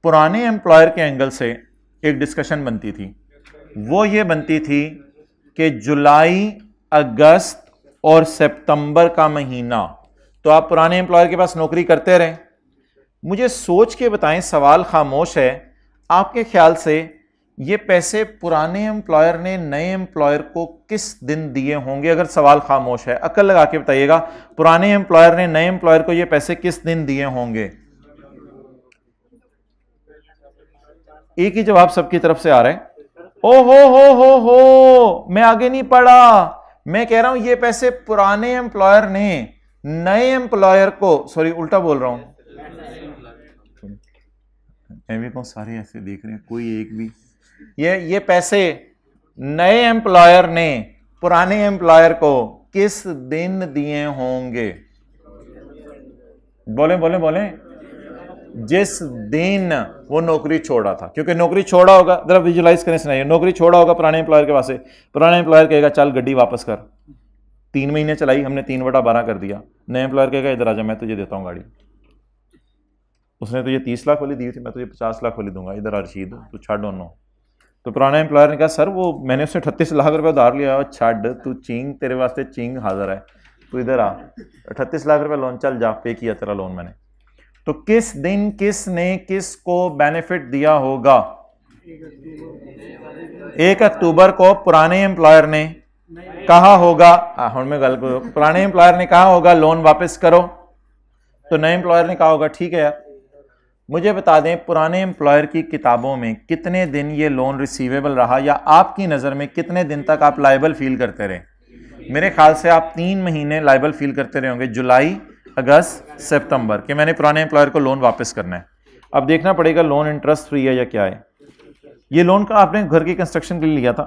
S1: पुराने एम्प्लॉयर के एंगल से एक डिस्कशन बनती थी वो ये बनती थी कि जुलाई अगस्त और सितंबर का महीना तो आप पुराने एम्प्लॉयर के पास नौकरी करते रहें मुझे सोच के बताएं सवाल खामोश है आपके ख्याल से ये पैसे पुराने एम्प्लॉयर ने नए एम्प्लॉयर को किस दिन दिए होंगे अगर सवाल खामोश है अकल लगा के बताइएगा पुराने एम्प्लॉयर ने नए एम्प्लॉयर को ये पैसे किस दिन दिए होंगे एक ही जवाब सबकी तरफ से आ रहे हैं ओ हो हो हो हो मैं आगे नहीं पढ़ा मैं कह रहा हूं ये पैसे पुराने एम्प्लॉयर ने नए एम्प्लॉयर को सॉरी उल्टा बोल रहा हूं एमए सारे ऐसे देख रहे हैं कोई एक भी ये ये पैसे नए एम्प्लॉयर ने पुराने एम्प्लॉयर को किस दिन दिए होंगे बोले बोले बोले जिस दिन वो नौकरी छोड़ा था क्योंकि नौकरी छोड़ा होगा जरा विजुलाइज करें सुनाइए नौकरी छोड़ा होगा पुराने एम्प्लॉयर के पास से पुराने एम्प्लॉयर कहेगा चल गड्डी वापस कर तीन महीने चलाई हमने तीन बटा बारह कर दिया नए एम्प्लॉयर कहेगा इधर आजा मैं तुझे देता हूँ गाड़ी उसने तुझे तो तीस लाख वाली दी थी मैं तुझे पचास लाख वाली दूंगा इधर आ तू छो नो तो पुराने एम्प्लॉयर ने कहा सर वो मैंने उसने अठतीस लाख रुपया उधार लिया और छड़ तू चिंग तेरे वास्ते चिंग हाजिर है तू इधर आ अठतीस लाख रुपया लोन चल जा पे किया तेरा लोन मैंने तो किस दिन किस ने किस को बेनिफिट दिया होगा एक अक्टूबर को पुराने एम्प्लॉयर ने कहा होगा हम मैं गल पुराने एम्प्लॉयर ने कहा होगा लोन वापस करो तो नए एम्प्लॉयर ने कहा होगा ठीक है यार मुझे बता दें पुराने एम्प्लॉयर की किताबों में कितने दिन ये लोन रिसीवेबल रहा या आपकी नज़र में कितने दिन तक आप लाइबल फील करते रहे मेरे ख्याल से आप तीन महीने लाइबल फील करते रहे होंगे जुलाई अगस्त सितंबर कि मैंने पुराने एम्प्लॉयर को लोन वापस करना है अब देखना पड़ेगा लोन इंटरेस्ट फ्री है या क्या है ये लोन का आपने घर की कंस्ट्रक्शन के लिए लिया था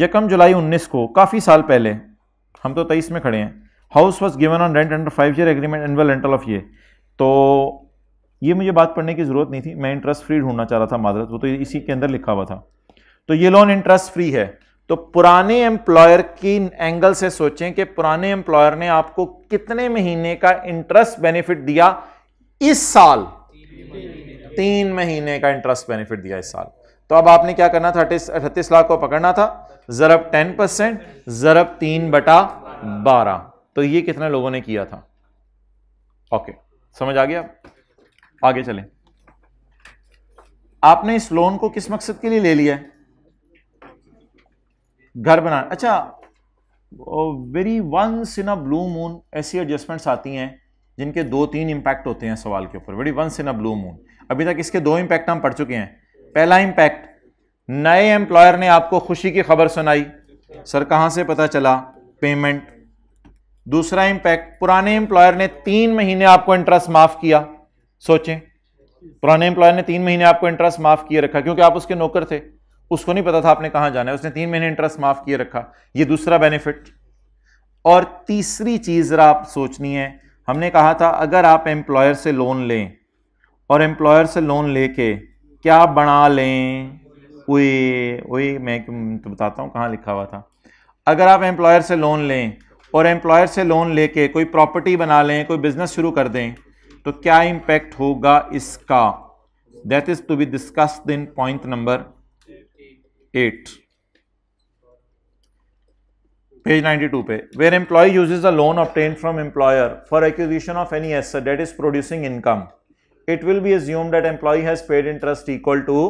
S1: यकम जुलाई 19 को काफ़ी साल पहले हम तो तेईस में खड़े हैं house was given on rent under five year agreement annual rental of ये तो ये मुझे बात पढ़ने की ज़रूरत नहीं थी मैं इंटरेस्ट फ्री ढूंढना चाह रहा था माधरत वो तो इसी के अंदर लिखा हुआ था तो ये लोन इंटरेस्ट फ्री है तो पुराने एम्प्लॉयर की एंगल से सोचें कि पुराने एम्प्लॉयर ने आपको कितने महीने का इंटरेस्ट बेनिफिट दिया इस साल तीन महीने का इंटरेस्ट बेनिफिट दिया इस साल तो अब आपने क्या करना था अठतीस लाख को पकड़ना था जरब टेन परसेंट जरब तीन बटा बारह तो ये कितने लोगों ने किया था ओके समझ आ गया आगे चले आपने इस लोन को किस मकसद के लिए ले लिया है घर बनाना अच्छा very once in a blue moon ऐसी एडजस्टमेंट्स आती हैं जिनके दो तीन इंपैक्ट होते हैं सवाल के ऊपर very once in a blue moon अभी तक इसके दो इंपैक्ट हम पढ़ चुके हैं पहला इंपैक्ट नए एम्प्लॉयर ने आपको खुशी की खबर सुनाई सर कहां से पता चला पेमेंट दूसरा इंपैक्ट पुराने एम्प्लॉयर ने तीन महीने आपको इंटरेस्ट माफ किया सोचें पुराने एम्प्लॉय ने तीन महीने आपको इंटरेस्ट माफ किए रखा क्योंकि आप उसके नौकर थे उसको नहीं पता था आपने कहाँ जाना है उसने तीन महीने इंटरेस्ट माफ किए रखा ये दूसरा बेनिफिट और तीसरी चीज़ ज़रा आप सोचनी है हमने कहा था अगर आप एम्प्लॉयर से लोन लें और एम्प्लॉयर से लोन लेके क्या बना लें ओए ओए मैं तो बताता हूँ कहाँ लिखा हुआ था अगर आप एम्प्लॉयर से लोन लें और एम्प्लॉयर से लोन लेके कोई प्रॉपर्टी बना लें कोई बिज़नेस शुरू कर दें तो क्या इंपैक्ट होगा इसका that is to be discussed in point number eight page 92 पे where employee uses a loan obtained from employer for acquisition of any asset that is producing income it will be assumed that employee has paid interest equal to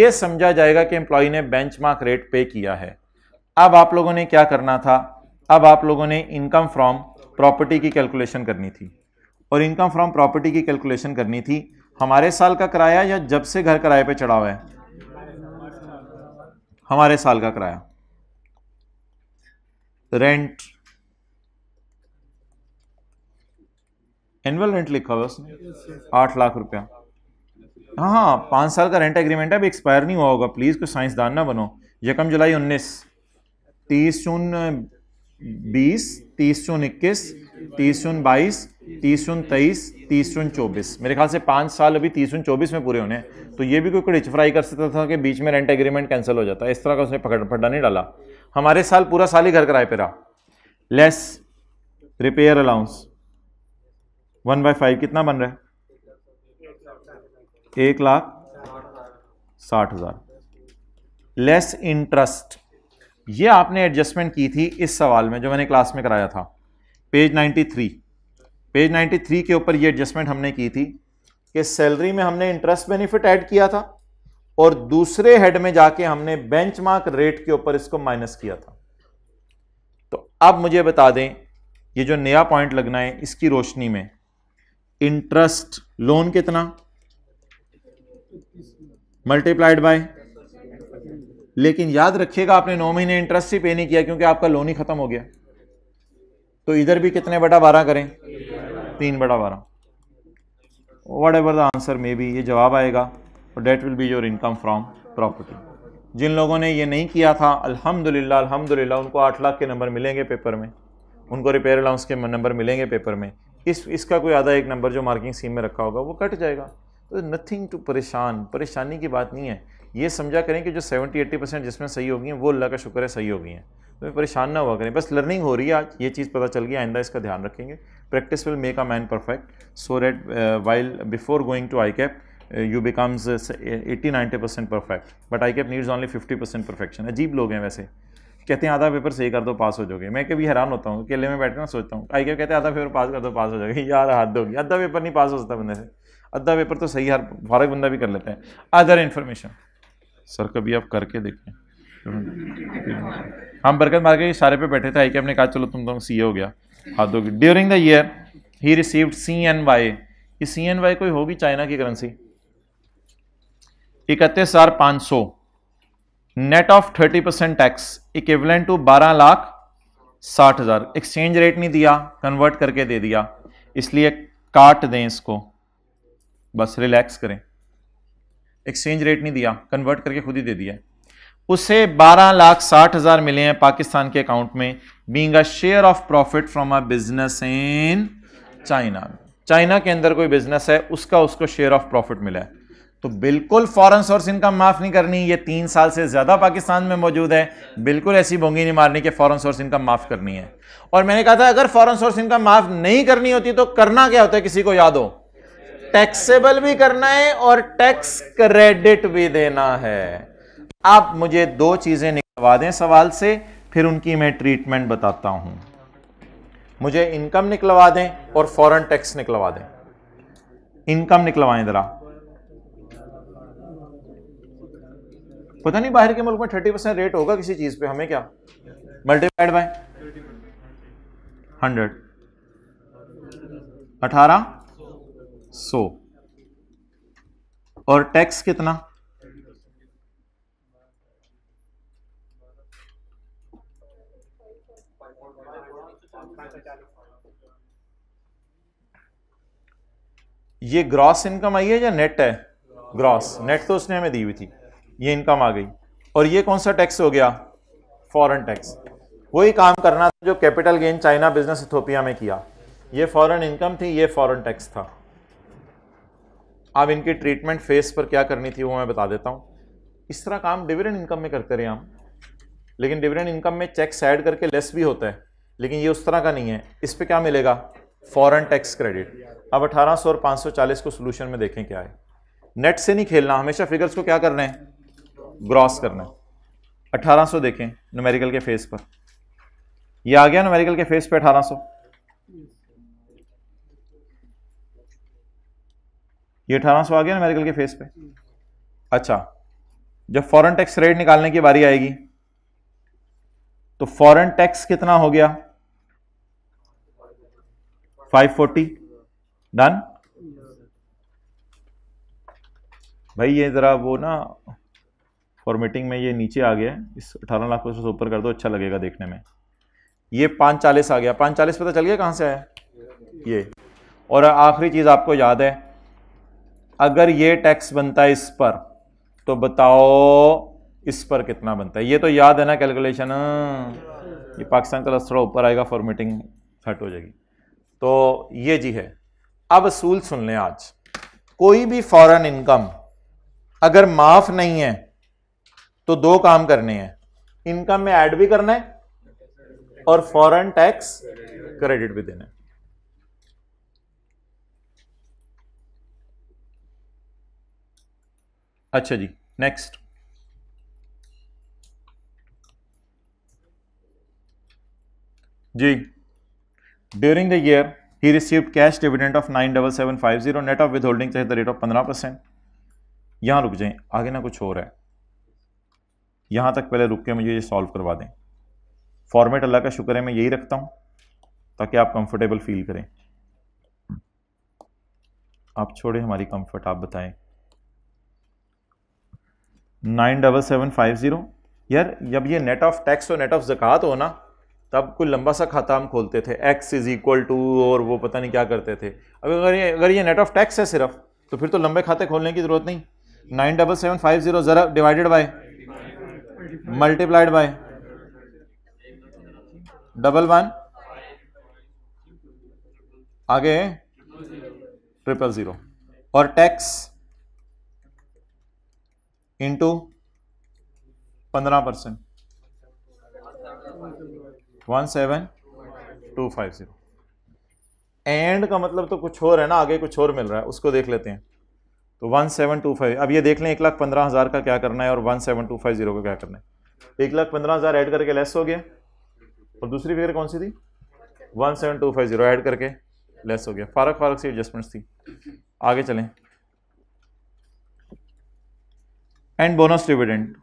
S1: ये समझा जाएगा कि एम्प्लॉय ने बेंचमार्क रेट पे किया है अब आप लोगों ने क्या करना था अब आप लोगों ने इनकम फ्रॉम प्रॉपर्टी की कैलकुलेशन करनी थी और इनकम फ्रॉम प्रॉपर्टी की कैलकुलेशन करनी थी हमारे साल का किराया या जब से घर किराए पे चढ़ा हुआ है हमारे साल का किराया रेंट एनुअल रेंट लिखा हुआ उसने आठ लाख रुपया हाँ हाँ पाँच साल का रेंट एग्रीमेंट है अभी एक्सपायर नहीं हुआ होगा प्लीज़ कोई साइंसदान ना बनो यकम जुलाई उन्नीस तीस जून बीस तीस जून इक्कीस तीस जून बाईस तीस जून तेईस तीस जून चौबीस मेरे ख्याल से पाँच साल अभी तीस जून चौबीस में पूरे होने तो ये भी कोई कड़िच फ्राई कर सकता था कि बीच में रेंट एग्रीमेंट कैंसिल हो जाता इस तरह का उसने पकड़ पड्डा नहीं डाला हमारे साल पूरा साल ही घर कराए पे रहा less repair allowance one by five कितना बन रहा है एक लाख साठ हज़ार लेस इंटरेस्ट ये आपने एडजस्टमेंट की थी इस सवाल में जो मैंने क्लास में कराया था पेज नाइन्टी थ्री पेज 93 के ऊपर ये एडजस्टमेंट हमने की थी कि सैलरी में हमने इंटरेस्ट बेनिफिट ऐड किया था और दूसरे हेड में जाके हमने बेंचमार्क रेट के ऊपर इसको माइनस किया था तो अब मुझे बता दें ये जो नया पॉइंट लगना है इसकी रोशनी में इंटरेस्ट लोन कितना मल्टीप्लाइड बाय लेकिन याद रखिएगा आपने नौ महीने इंटरेस्ट ही पे नहीं किया क्योंकि आपका लोन ही खत्म हो गया तो इधर भी कितने बटा बारह करें तीन बड़ा बारह whatever the answer may be ये जवाब आएगा और that will be your income from property जिन लोगों ने ये नहीं किया था अल्हम्दुलिल्लाह अल्हम्दुलिल्लाह उनको आठ लाख के नंबर मिलेंगे पेपर में उनको रिपेयर अलाउंस के नंबर मिलेंगे पेपर में इस इसका कोई आधा एक नंबर जो मार्किंग सीम में रखा होगा वो कट जाएगा तो नथिंग टू परेशान परेशानी की बात नहीं है ये समझा करें कि जो सेवेंटी एट्टी परसेंट जिसमें सही होगी हैं वो अल्लाह का शुक्र है सही होगी हैं तो परेशान ना हुआ करें बस लर्निंग हो रही है आज ये चीज़ पता चल गई आइंदा इसका ध्यान रखेंगे practice will make a man perfect so that while before going to ICAP you becomes eighty ninety percent perfect but ICAP needs only fifty percent perfection अजीब लोग हैं वैसे कहते हैं आधा पेपर सही कर दो पास हो जाओगे मैं कभी हैरान होता हूँ अकेले में बैठ कर ना सोचता हूँ आई कैप कहते हैं आधा पेपर पास कर दो पास हो जाओगे यार हाथ दोगी आधा पेपर नहीं पास हो सकता बंदे से आधा पेपर तो सही हर फारक बंदा भी कर लेता है अदर इन्फॉर्मेशन सर कभी आप करके देखें हम बरकत मार के इशारे पे बैठे थे आई ने कहा चलो तुम तो सी हो गया हाथ दो during the year he received C N Y ये सी एन वाई कोई होगी चाइना की करेंसी इकतीस हजार पाँच सौ net of thirty percent tax equivalent to बारह लाख साठ हजार एक्सचेंज रेट नहीं दिया कन्वर्ट करके दे दिया इसलिए काट दें इसको बस रिलैक्स करें एक्सचेंज रेट नहीं दिया कन्वर्ट करके खुद ही दे दिया उसे बारह लाख साठ हज़ार मिले हैं पाकिस्तान के अकाउंट में being a share of profit from a business in China China के अंदर कोई बिजनेस है उसका उसको शेयर ऑफ प्रॉफिट मिला है तो बिल्कुल फॉरेन सोर्स इनकम माफ नहीं करनी ये तीन साल से ज्यादा पाकिस्तान में मौजूद है बिल्कुल ऐसी बोंगी नहीं मारनी कि फॉरेन सोर्स इनकम माफ करनी है और मैंने कहा था अगर फॉरेन सोर्स इनकम माफ नहीं करनी होती तो करना क्या होता है किसी को याद हो टैक्सेबल भी करना है और टैक्स क्रेडिट भी देना है आप मुझे दो चीज़ें निकलवा दें सवाल से फिर उनकी मैं ट्रीटमेंट बताता हूं मुझे इनकम निकलवा दें और फॉरेन टैक्स निकलवा दें इनकम निकलवाएं ज़रा पता नहीं बाहर के मुल्क में थर्टी परसेंट रेट होगा किसी चीज़ पे हमें क्या मल्टीप्लाइड बाय हंड्रेड अठारह सो और टैक्स कितना ये ग्रॉस इनकम आई है या नेट है ग्रॉस नेट तो उसने हमें दी हुई थी ये इनकम आ गई और ये कौन सा टैक्स हो गया फॉरेन टैक्स वही काम करना था जो capital gain China business Ethiopia में किया ये फॉरेन इनकम थी ये फॉरेन टैक्स था अब इनकी ट्रीटमेंट फेस पर क्या करनी थी वो मैं बता देता हूँ इस तरह काम डिविडेंड इनकम में करते रहे हम लेकिन डिविडेंड इनकम में चेक्स ऐड करके लेस भी होता है लेकिन ये उस तरह का नहीं है इस पर क्या मिलेगा फॉरन टैक्स क्रेडिट अब 1800 और 540 को सोल्यूशन में देखें क्या है नेट से नहीं खेलना हमेशा फिगर्स को क्या करना है ग्रॉस करना है 1800 देखें नुमेरिकल के फेस पर ये आ गया नुमेरिकल के फेस पे 1800 ये 1800 आ गया नुमेरिकल के फेस पे अच्छा जब फॉरेन टैक्स रेट निकालने की बारी आएगी तो फॉरेन टैक्स कितना हो गया 540 डन भाई ये ज़रा वो ना फॉर्मेटिंग में ये नीचे आ गया है इस अठारह लाख को ऊपर कर दो अच्छा लगेगा देखने में ये पाँच चालीस आ गया पाँच चालीस पता चल गया कहाँ से आया ये और आखिरी चीज़ आपको याद है अगर ये टैक्स बनता है इस पर तो बताओ इस पर कितना बनता है ये तो याद है ना कैलकुलेशन ये पाकिस्तान का थोड़ा ऊपर आएगा फॉर्मेटिंग हट हो जाएगी तो ये जी है अब असूल सुन लें आज कोई भी फॉरेन इनकम अगर माफ नहीं है तो दो काम करने हैं इनकम में ऐड भी करना है और फॉरेन टैक्स क्रेडिट भी देना है अच्छा जी नेक्स्ट जी during the year he received cash dividend of 97750 net of withholding at the rate of पंद्रह परसेंट यहां रुक जाए आगे ना कुछ और है यहां तक पहले रुक के मुझे ये सॉल्व करवा दें फॉर्मेट अल्लाह का शुक्र है मैं यही रखता हूं ताकि आप कंफर्टेबल फील करें आप छोड़ें हमारी कंफर्ट आप बताएं nine double seven five zero यार जब ये नेट ऑफ टैक्स और नेट ऑफ जक़ात हो ना तब कोई लंबा सा खाता हम खोलते थे एक्स इज़ इक्वल टू और वो पता नहीं क्या करते थे अब अगर ये अगर ये नेट ऑफ टैक्स है सिर्फ तो फिर तो लंबे खाते खोलने की ज़रूरत नहीं nine double seven five zero ज़रा divided by multiplied by double one आगे ट्रिपल ज़ीरो और टैक्स इंटू पंद्रह percent one seven two five zero and का मतलब तो कुछ और है ना आगे कुछ और मिल रहा है उसको देख लेते हैं तो वन सेवन टू फाइव अब ये देख लें एक लाख पंद्रह हज़ार का क्या करना है और one seven two five zero का क्या करना है एक लाख पंद्रह हज़ार ऐड करके लेस हो गया और दूसरी फिगर कौन सी थी one seven two five zero add करके लेस हो गया फारक फारक सी एडजस्टमेंट्स थी आगे चलें and bonus dividend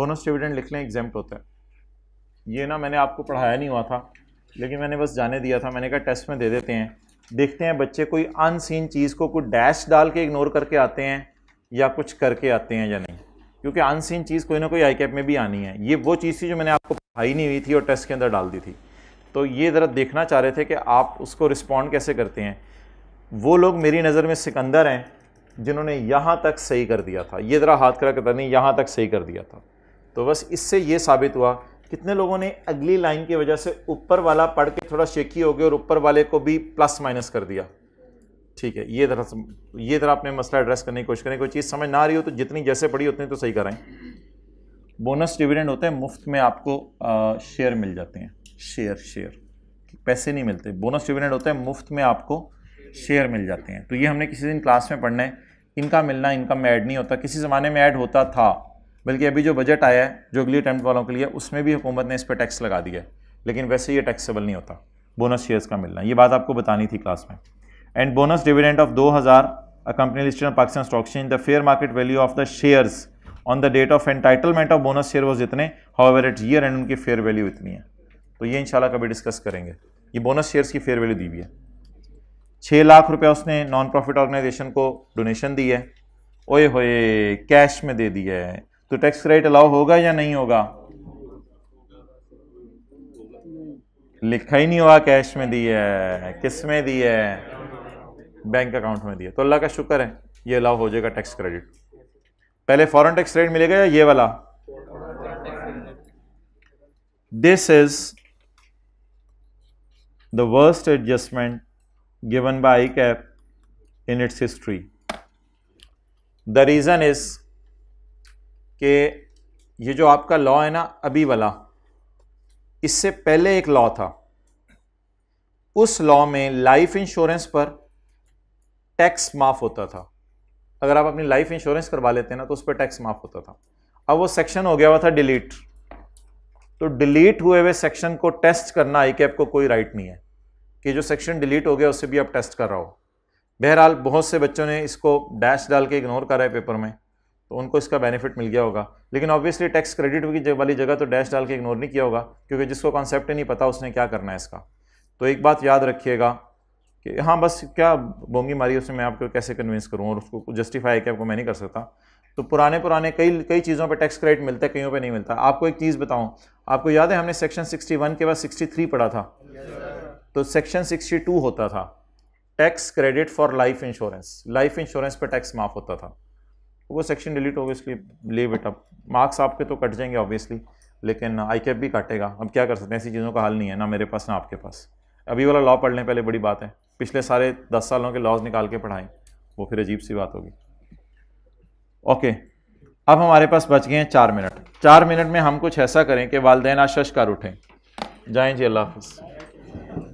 S1: bonus dividend लिख लें एग्जाम्प्ट होता है ये ना मैंने आपको पढ़ाया नहीं हुआ था लेकिन मैंने बस जाने दिया था मैंने कहा टेस्ट में दे देते हैं देखते हैं बच्चे कोई अनसीन चीज़ को कोई डैश डाल के इग्नोर करके आते हैं या कुछ करके आते हैं या नहीं क्योंकि अनसीन चीज़ कोई ना कोई आई कैप में भी आनी है ये वो चीज़ थी जो मैंने आपको पढ़ाई नहीं हुई थी और टेस्ट के अंदर डाल दी थी तो ये ज़रा देखना चाह रहे थे कि आप उसको रिस्पॉन्ड कैसे करते हैं वो लोग मेरी नज़र में सिकंदर हैं जिन्होंने यहाँ तक सही कर दिया था ये ज़रा हाथ करा करता नहीं यहाँ तक सही कर दिया था तो बस इससे ये साबित हुआ कितने लोगों ने अगली लाइन की वजह से ऊपर वाला पढ़ के थोड़ा शेकी हो गया और ऊपर वाले को भी प्लस माइनस कर दिया ठीक है ये तरह ये तरह आपने मसला एड्रेस करने की कोशिश करें कोई चीज़ समझ ना आ रही हो तो जितनी जैसे पढ़ी उतनी तो सही कराएं बोनस डिविडेंड होते हैं मुफ्त में आपको शेयर मिल जाते हैं शेयर शेयर पैसे नहीं मिलते बोनस डिविडेंड होते हैं मुफ्त में आपको शेयर मिल जाते हैं तो ये हमने किसी दिन क्लास में पढ़ना है इनका मिलना इनका में ऐड नहीं होता किसी ज़माने में ऐड होता था बल्कि अभी जो बजट आया है जो अगली अटैम्प्ट वालों के लिए उसमें भी हुकूमत ने इस पर टैक्स लगा दिया लेकिन वैसे ये टैक्सेबल नहीं होता बोनस शेयर्स का मिलना ये बात आपको बतानी थी क्लास में एंड बोनस डिविडेंड ऑफ दो हज़ार a company listed Pakistan stock exchange the fair market value of the shares on the date of entitlement of bonus share was इतने हाउ इट ईयर एंड उनकी फेयर वैल्यू इतनी है तो ये इंशाल्लाह कभी डिस्कस करेंगे ये बोनस शेयर्स की फेयर वैल्यू दी हुई है छः लाख रुपया उसने नॉन प्रॉफिट ऑर्गेनाइजेशन को डोनेशन दी है ओए होए कैश में दे दिया है तो टैक्स क्रेडिट अलाउ होगा या नहीं होगा लिखा ही नहीं हुआ कैश में दी है किस में दी है बैंक अकाउंट में दिया तो अल्लाह का शुक्र है ये अलाउ हो जाएगा टैक्स क्रेडिट पहले फॉरेन टैक्स क्रेडिट मिलेगा या ये वाला this is the worst adjustment given by cap in its history the reason is कि ये जो आपका लॉ है ना अभी वाला इससे पहले एक लॉ था उस लॉ में लाइफ इंश्योरेंस पर टैक्स माफ़ होता था अगर आप अपनी लाइफ इंश्योरेंस करवा लेते हैं ना तो उस पर टैक्स माफ़ होता था अब वो सेक्शन हो गया हुआ था डिलीट तो डिलीट हुए हुए सेक्शन को टेस्ट करना आई कैप को कोई राइट नहीं है कि जो सेक्शन डिलीट हो गया उससे भी आप टेस्ट कर रहा हो बहरहाल बहुत से बच्चों ने इसको डैश डाल के इग्नोर करा है पेपर में तो उनको इसका बेनिफिट मिल गया होगा लेकिन ऑब्वियसली टैक्स क्रेडिट वाली जगह तो डैश डाल के इग्नोर नहीं किया होगा क्योंकि जिसको कॉन्सेप्ट नहीं पता उसने क्या करना है इसका तो एक बात याद रखिएगा कि हाँ बस क्या बोंगी मारी उसमें मैं आपको कैसे कन्विंस करूँ और उसको जस्टिफाई कि आपको मैं नहीं कर सकता तो पुराने पुराने कई कई चीज़ों पर टैक्स क्रेडिट मिलता है कईयों पर नहीं मिलता आपको एक चीज़ बताऊँ आपको याद है हमने सेक्शन सिक्सटी के बाद सिक्सटी पढ़ा था तो सेक्शन सिक्सटी होता था tax credit for life insurance life insurance पर टैक्स माफ़ होता था वो section delete obviously leave it up marks आपके तो कट जाएंगे ऑब्वियसली लेकिन आई कैप भी काटेगा अब क्या कर सकते हैं ऐसी चीज़ों का हल नहीं है ना मेरे पास ना आपके पास अभी वाला लॉ पढ़ने पहले बड़ी बात है पिछले सारे दस सालों के लॉज निकाल के पढ़ाएं वो फिर अजीब सी बात होगी ओके अब हमारे पास बच गए हैं चार मिनट चार मिनट में हम कुछ ऐसा करें कि वालदेन आशश कर उठें जाएँ जी अल्लाह हाफ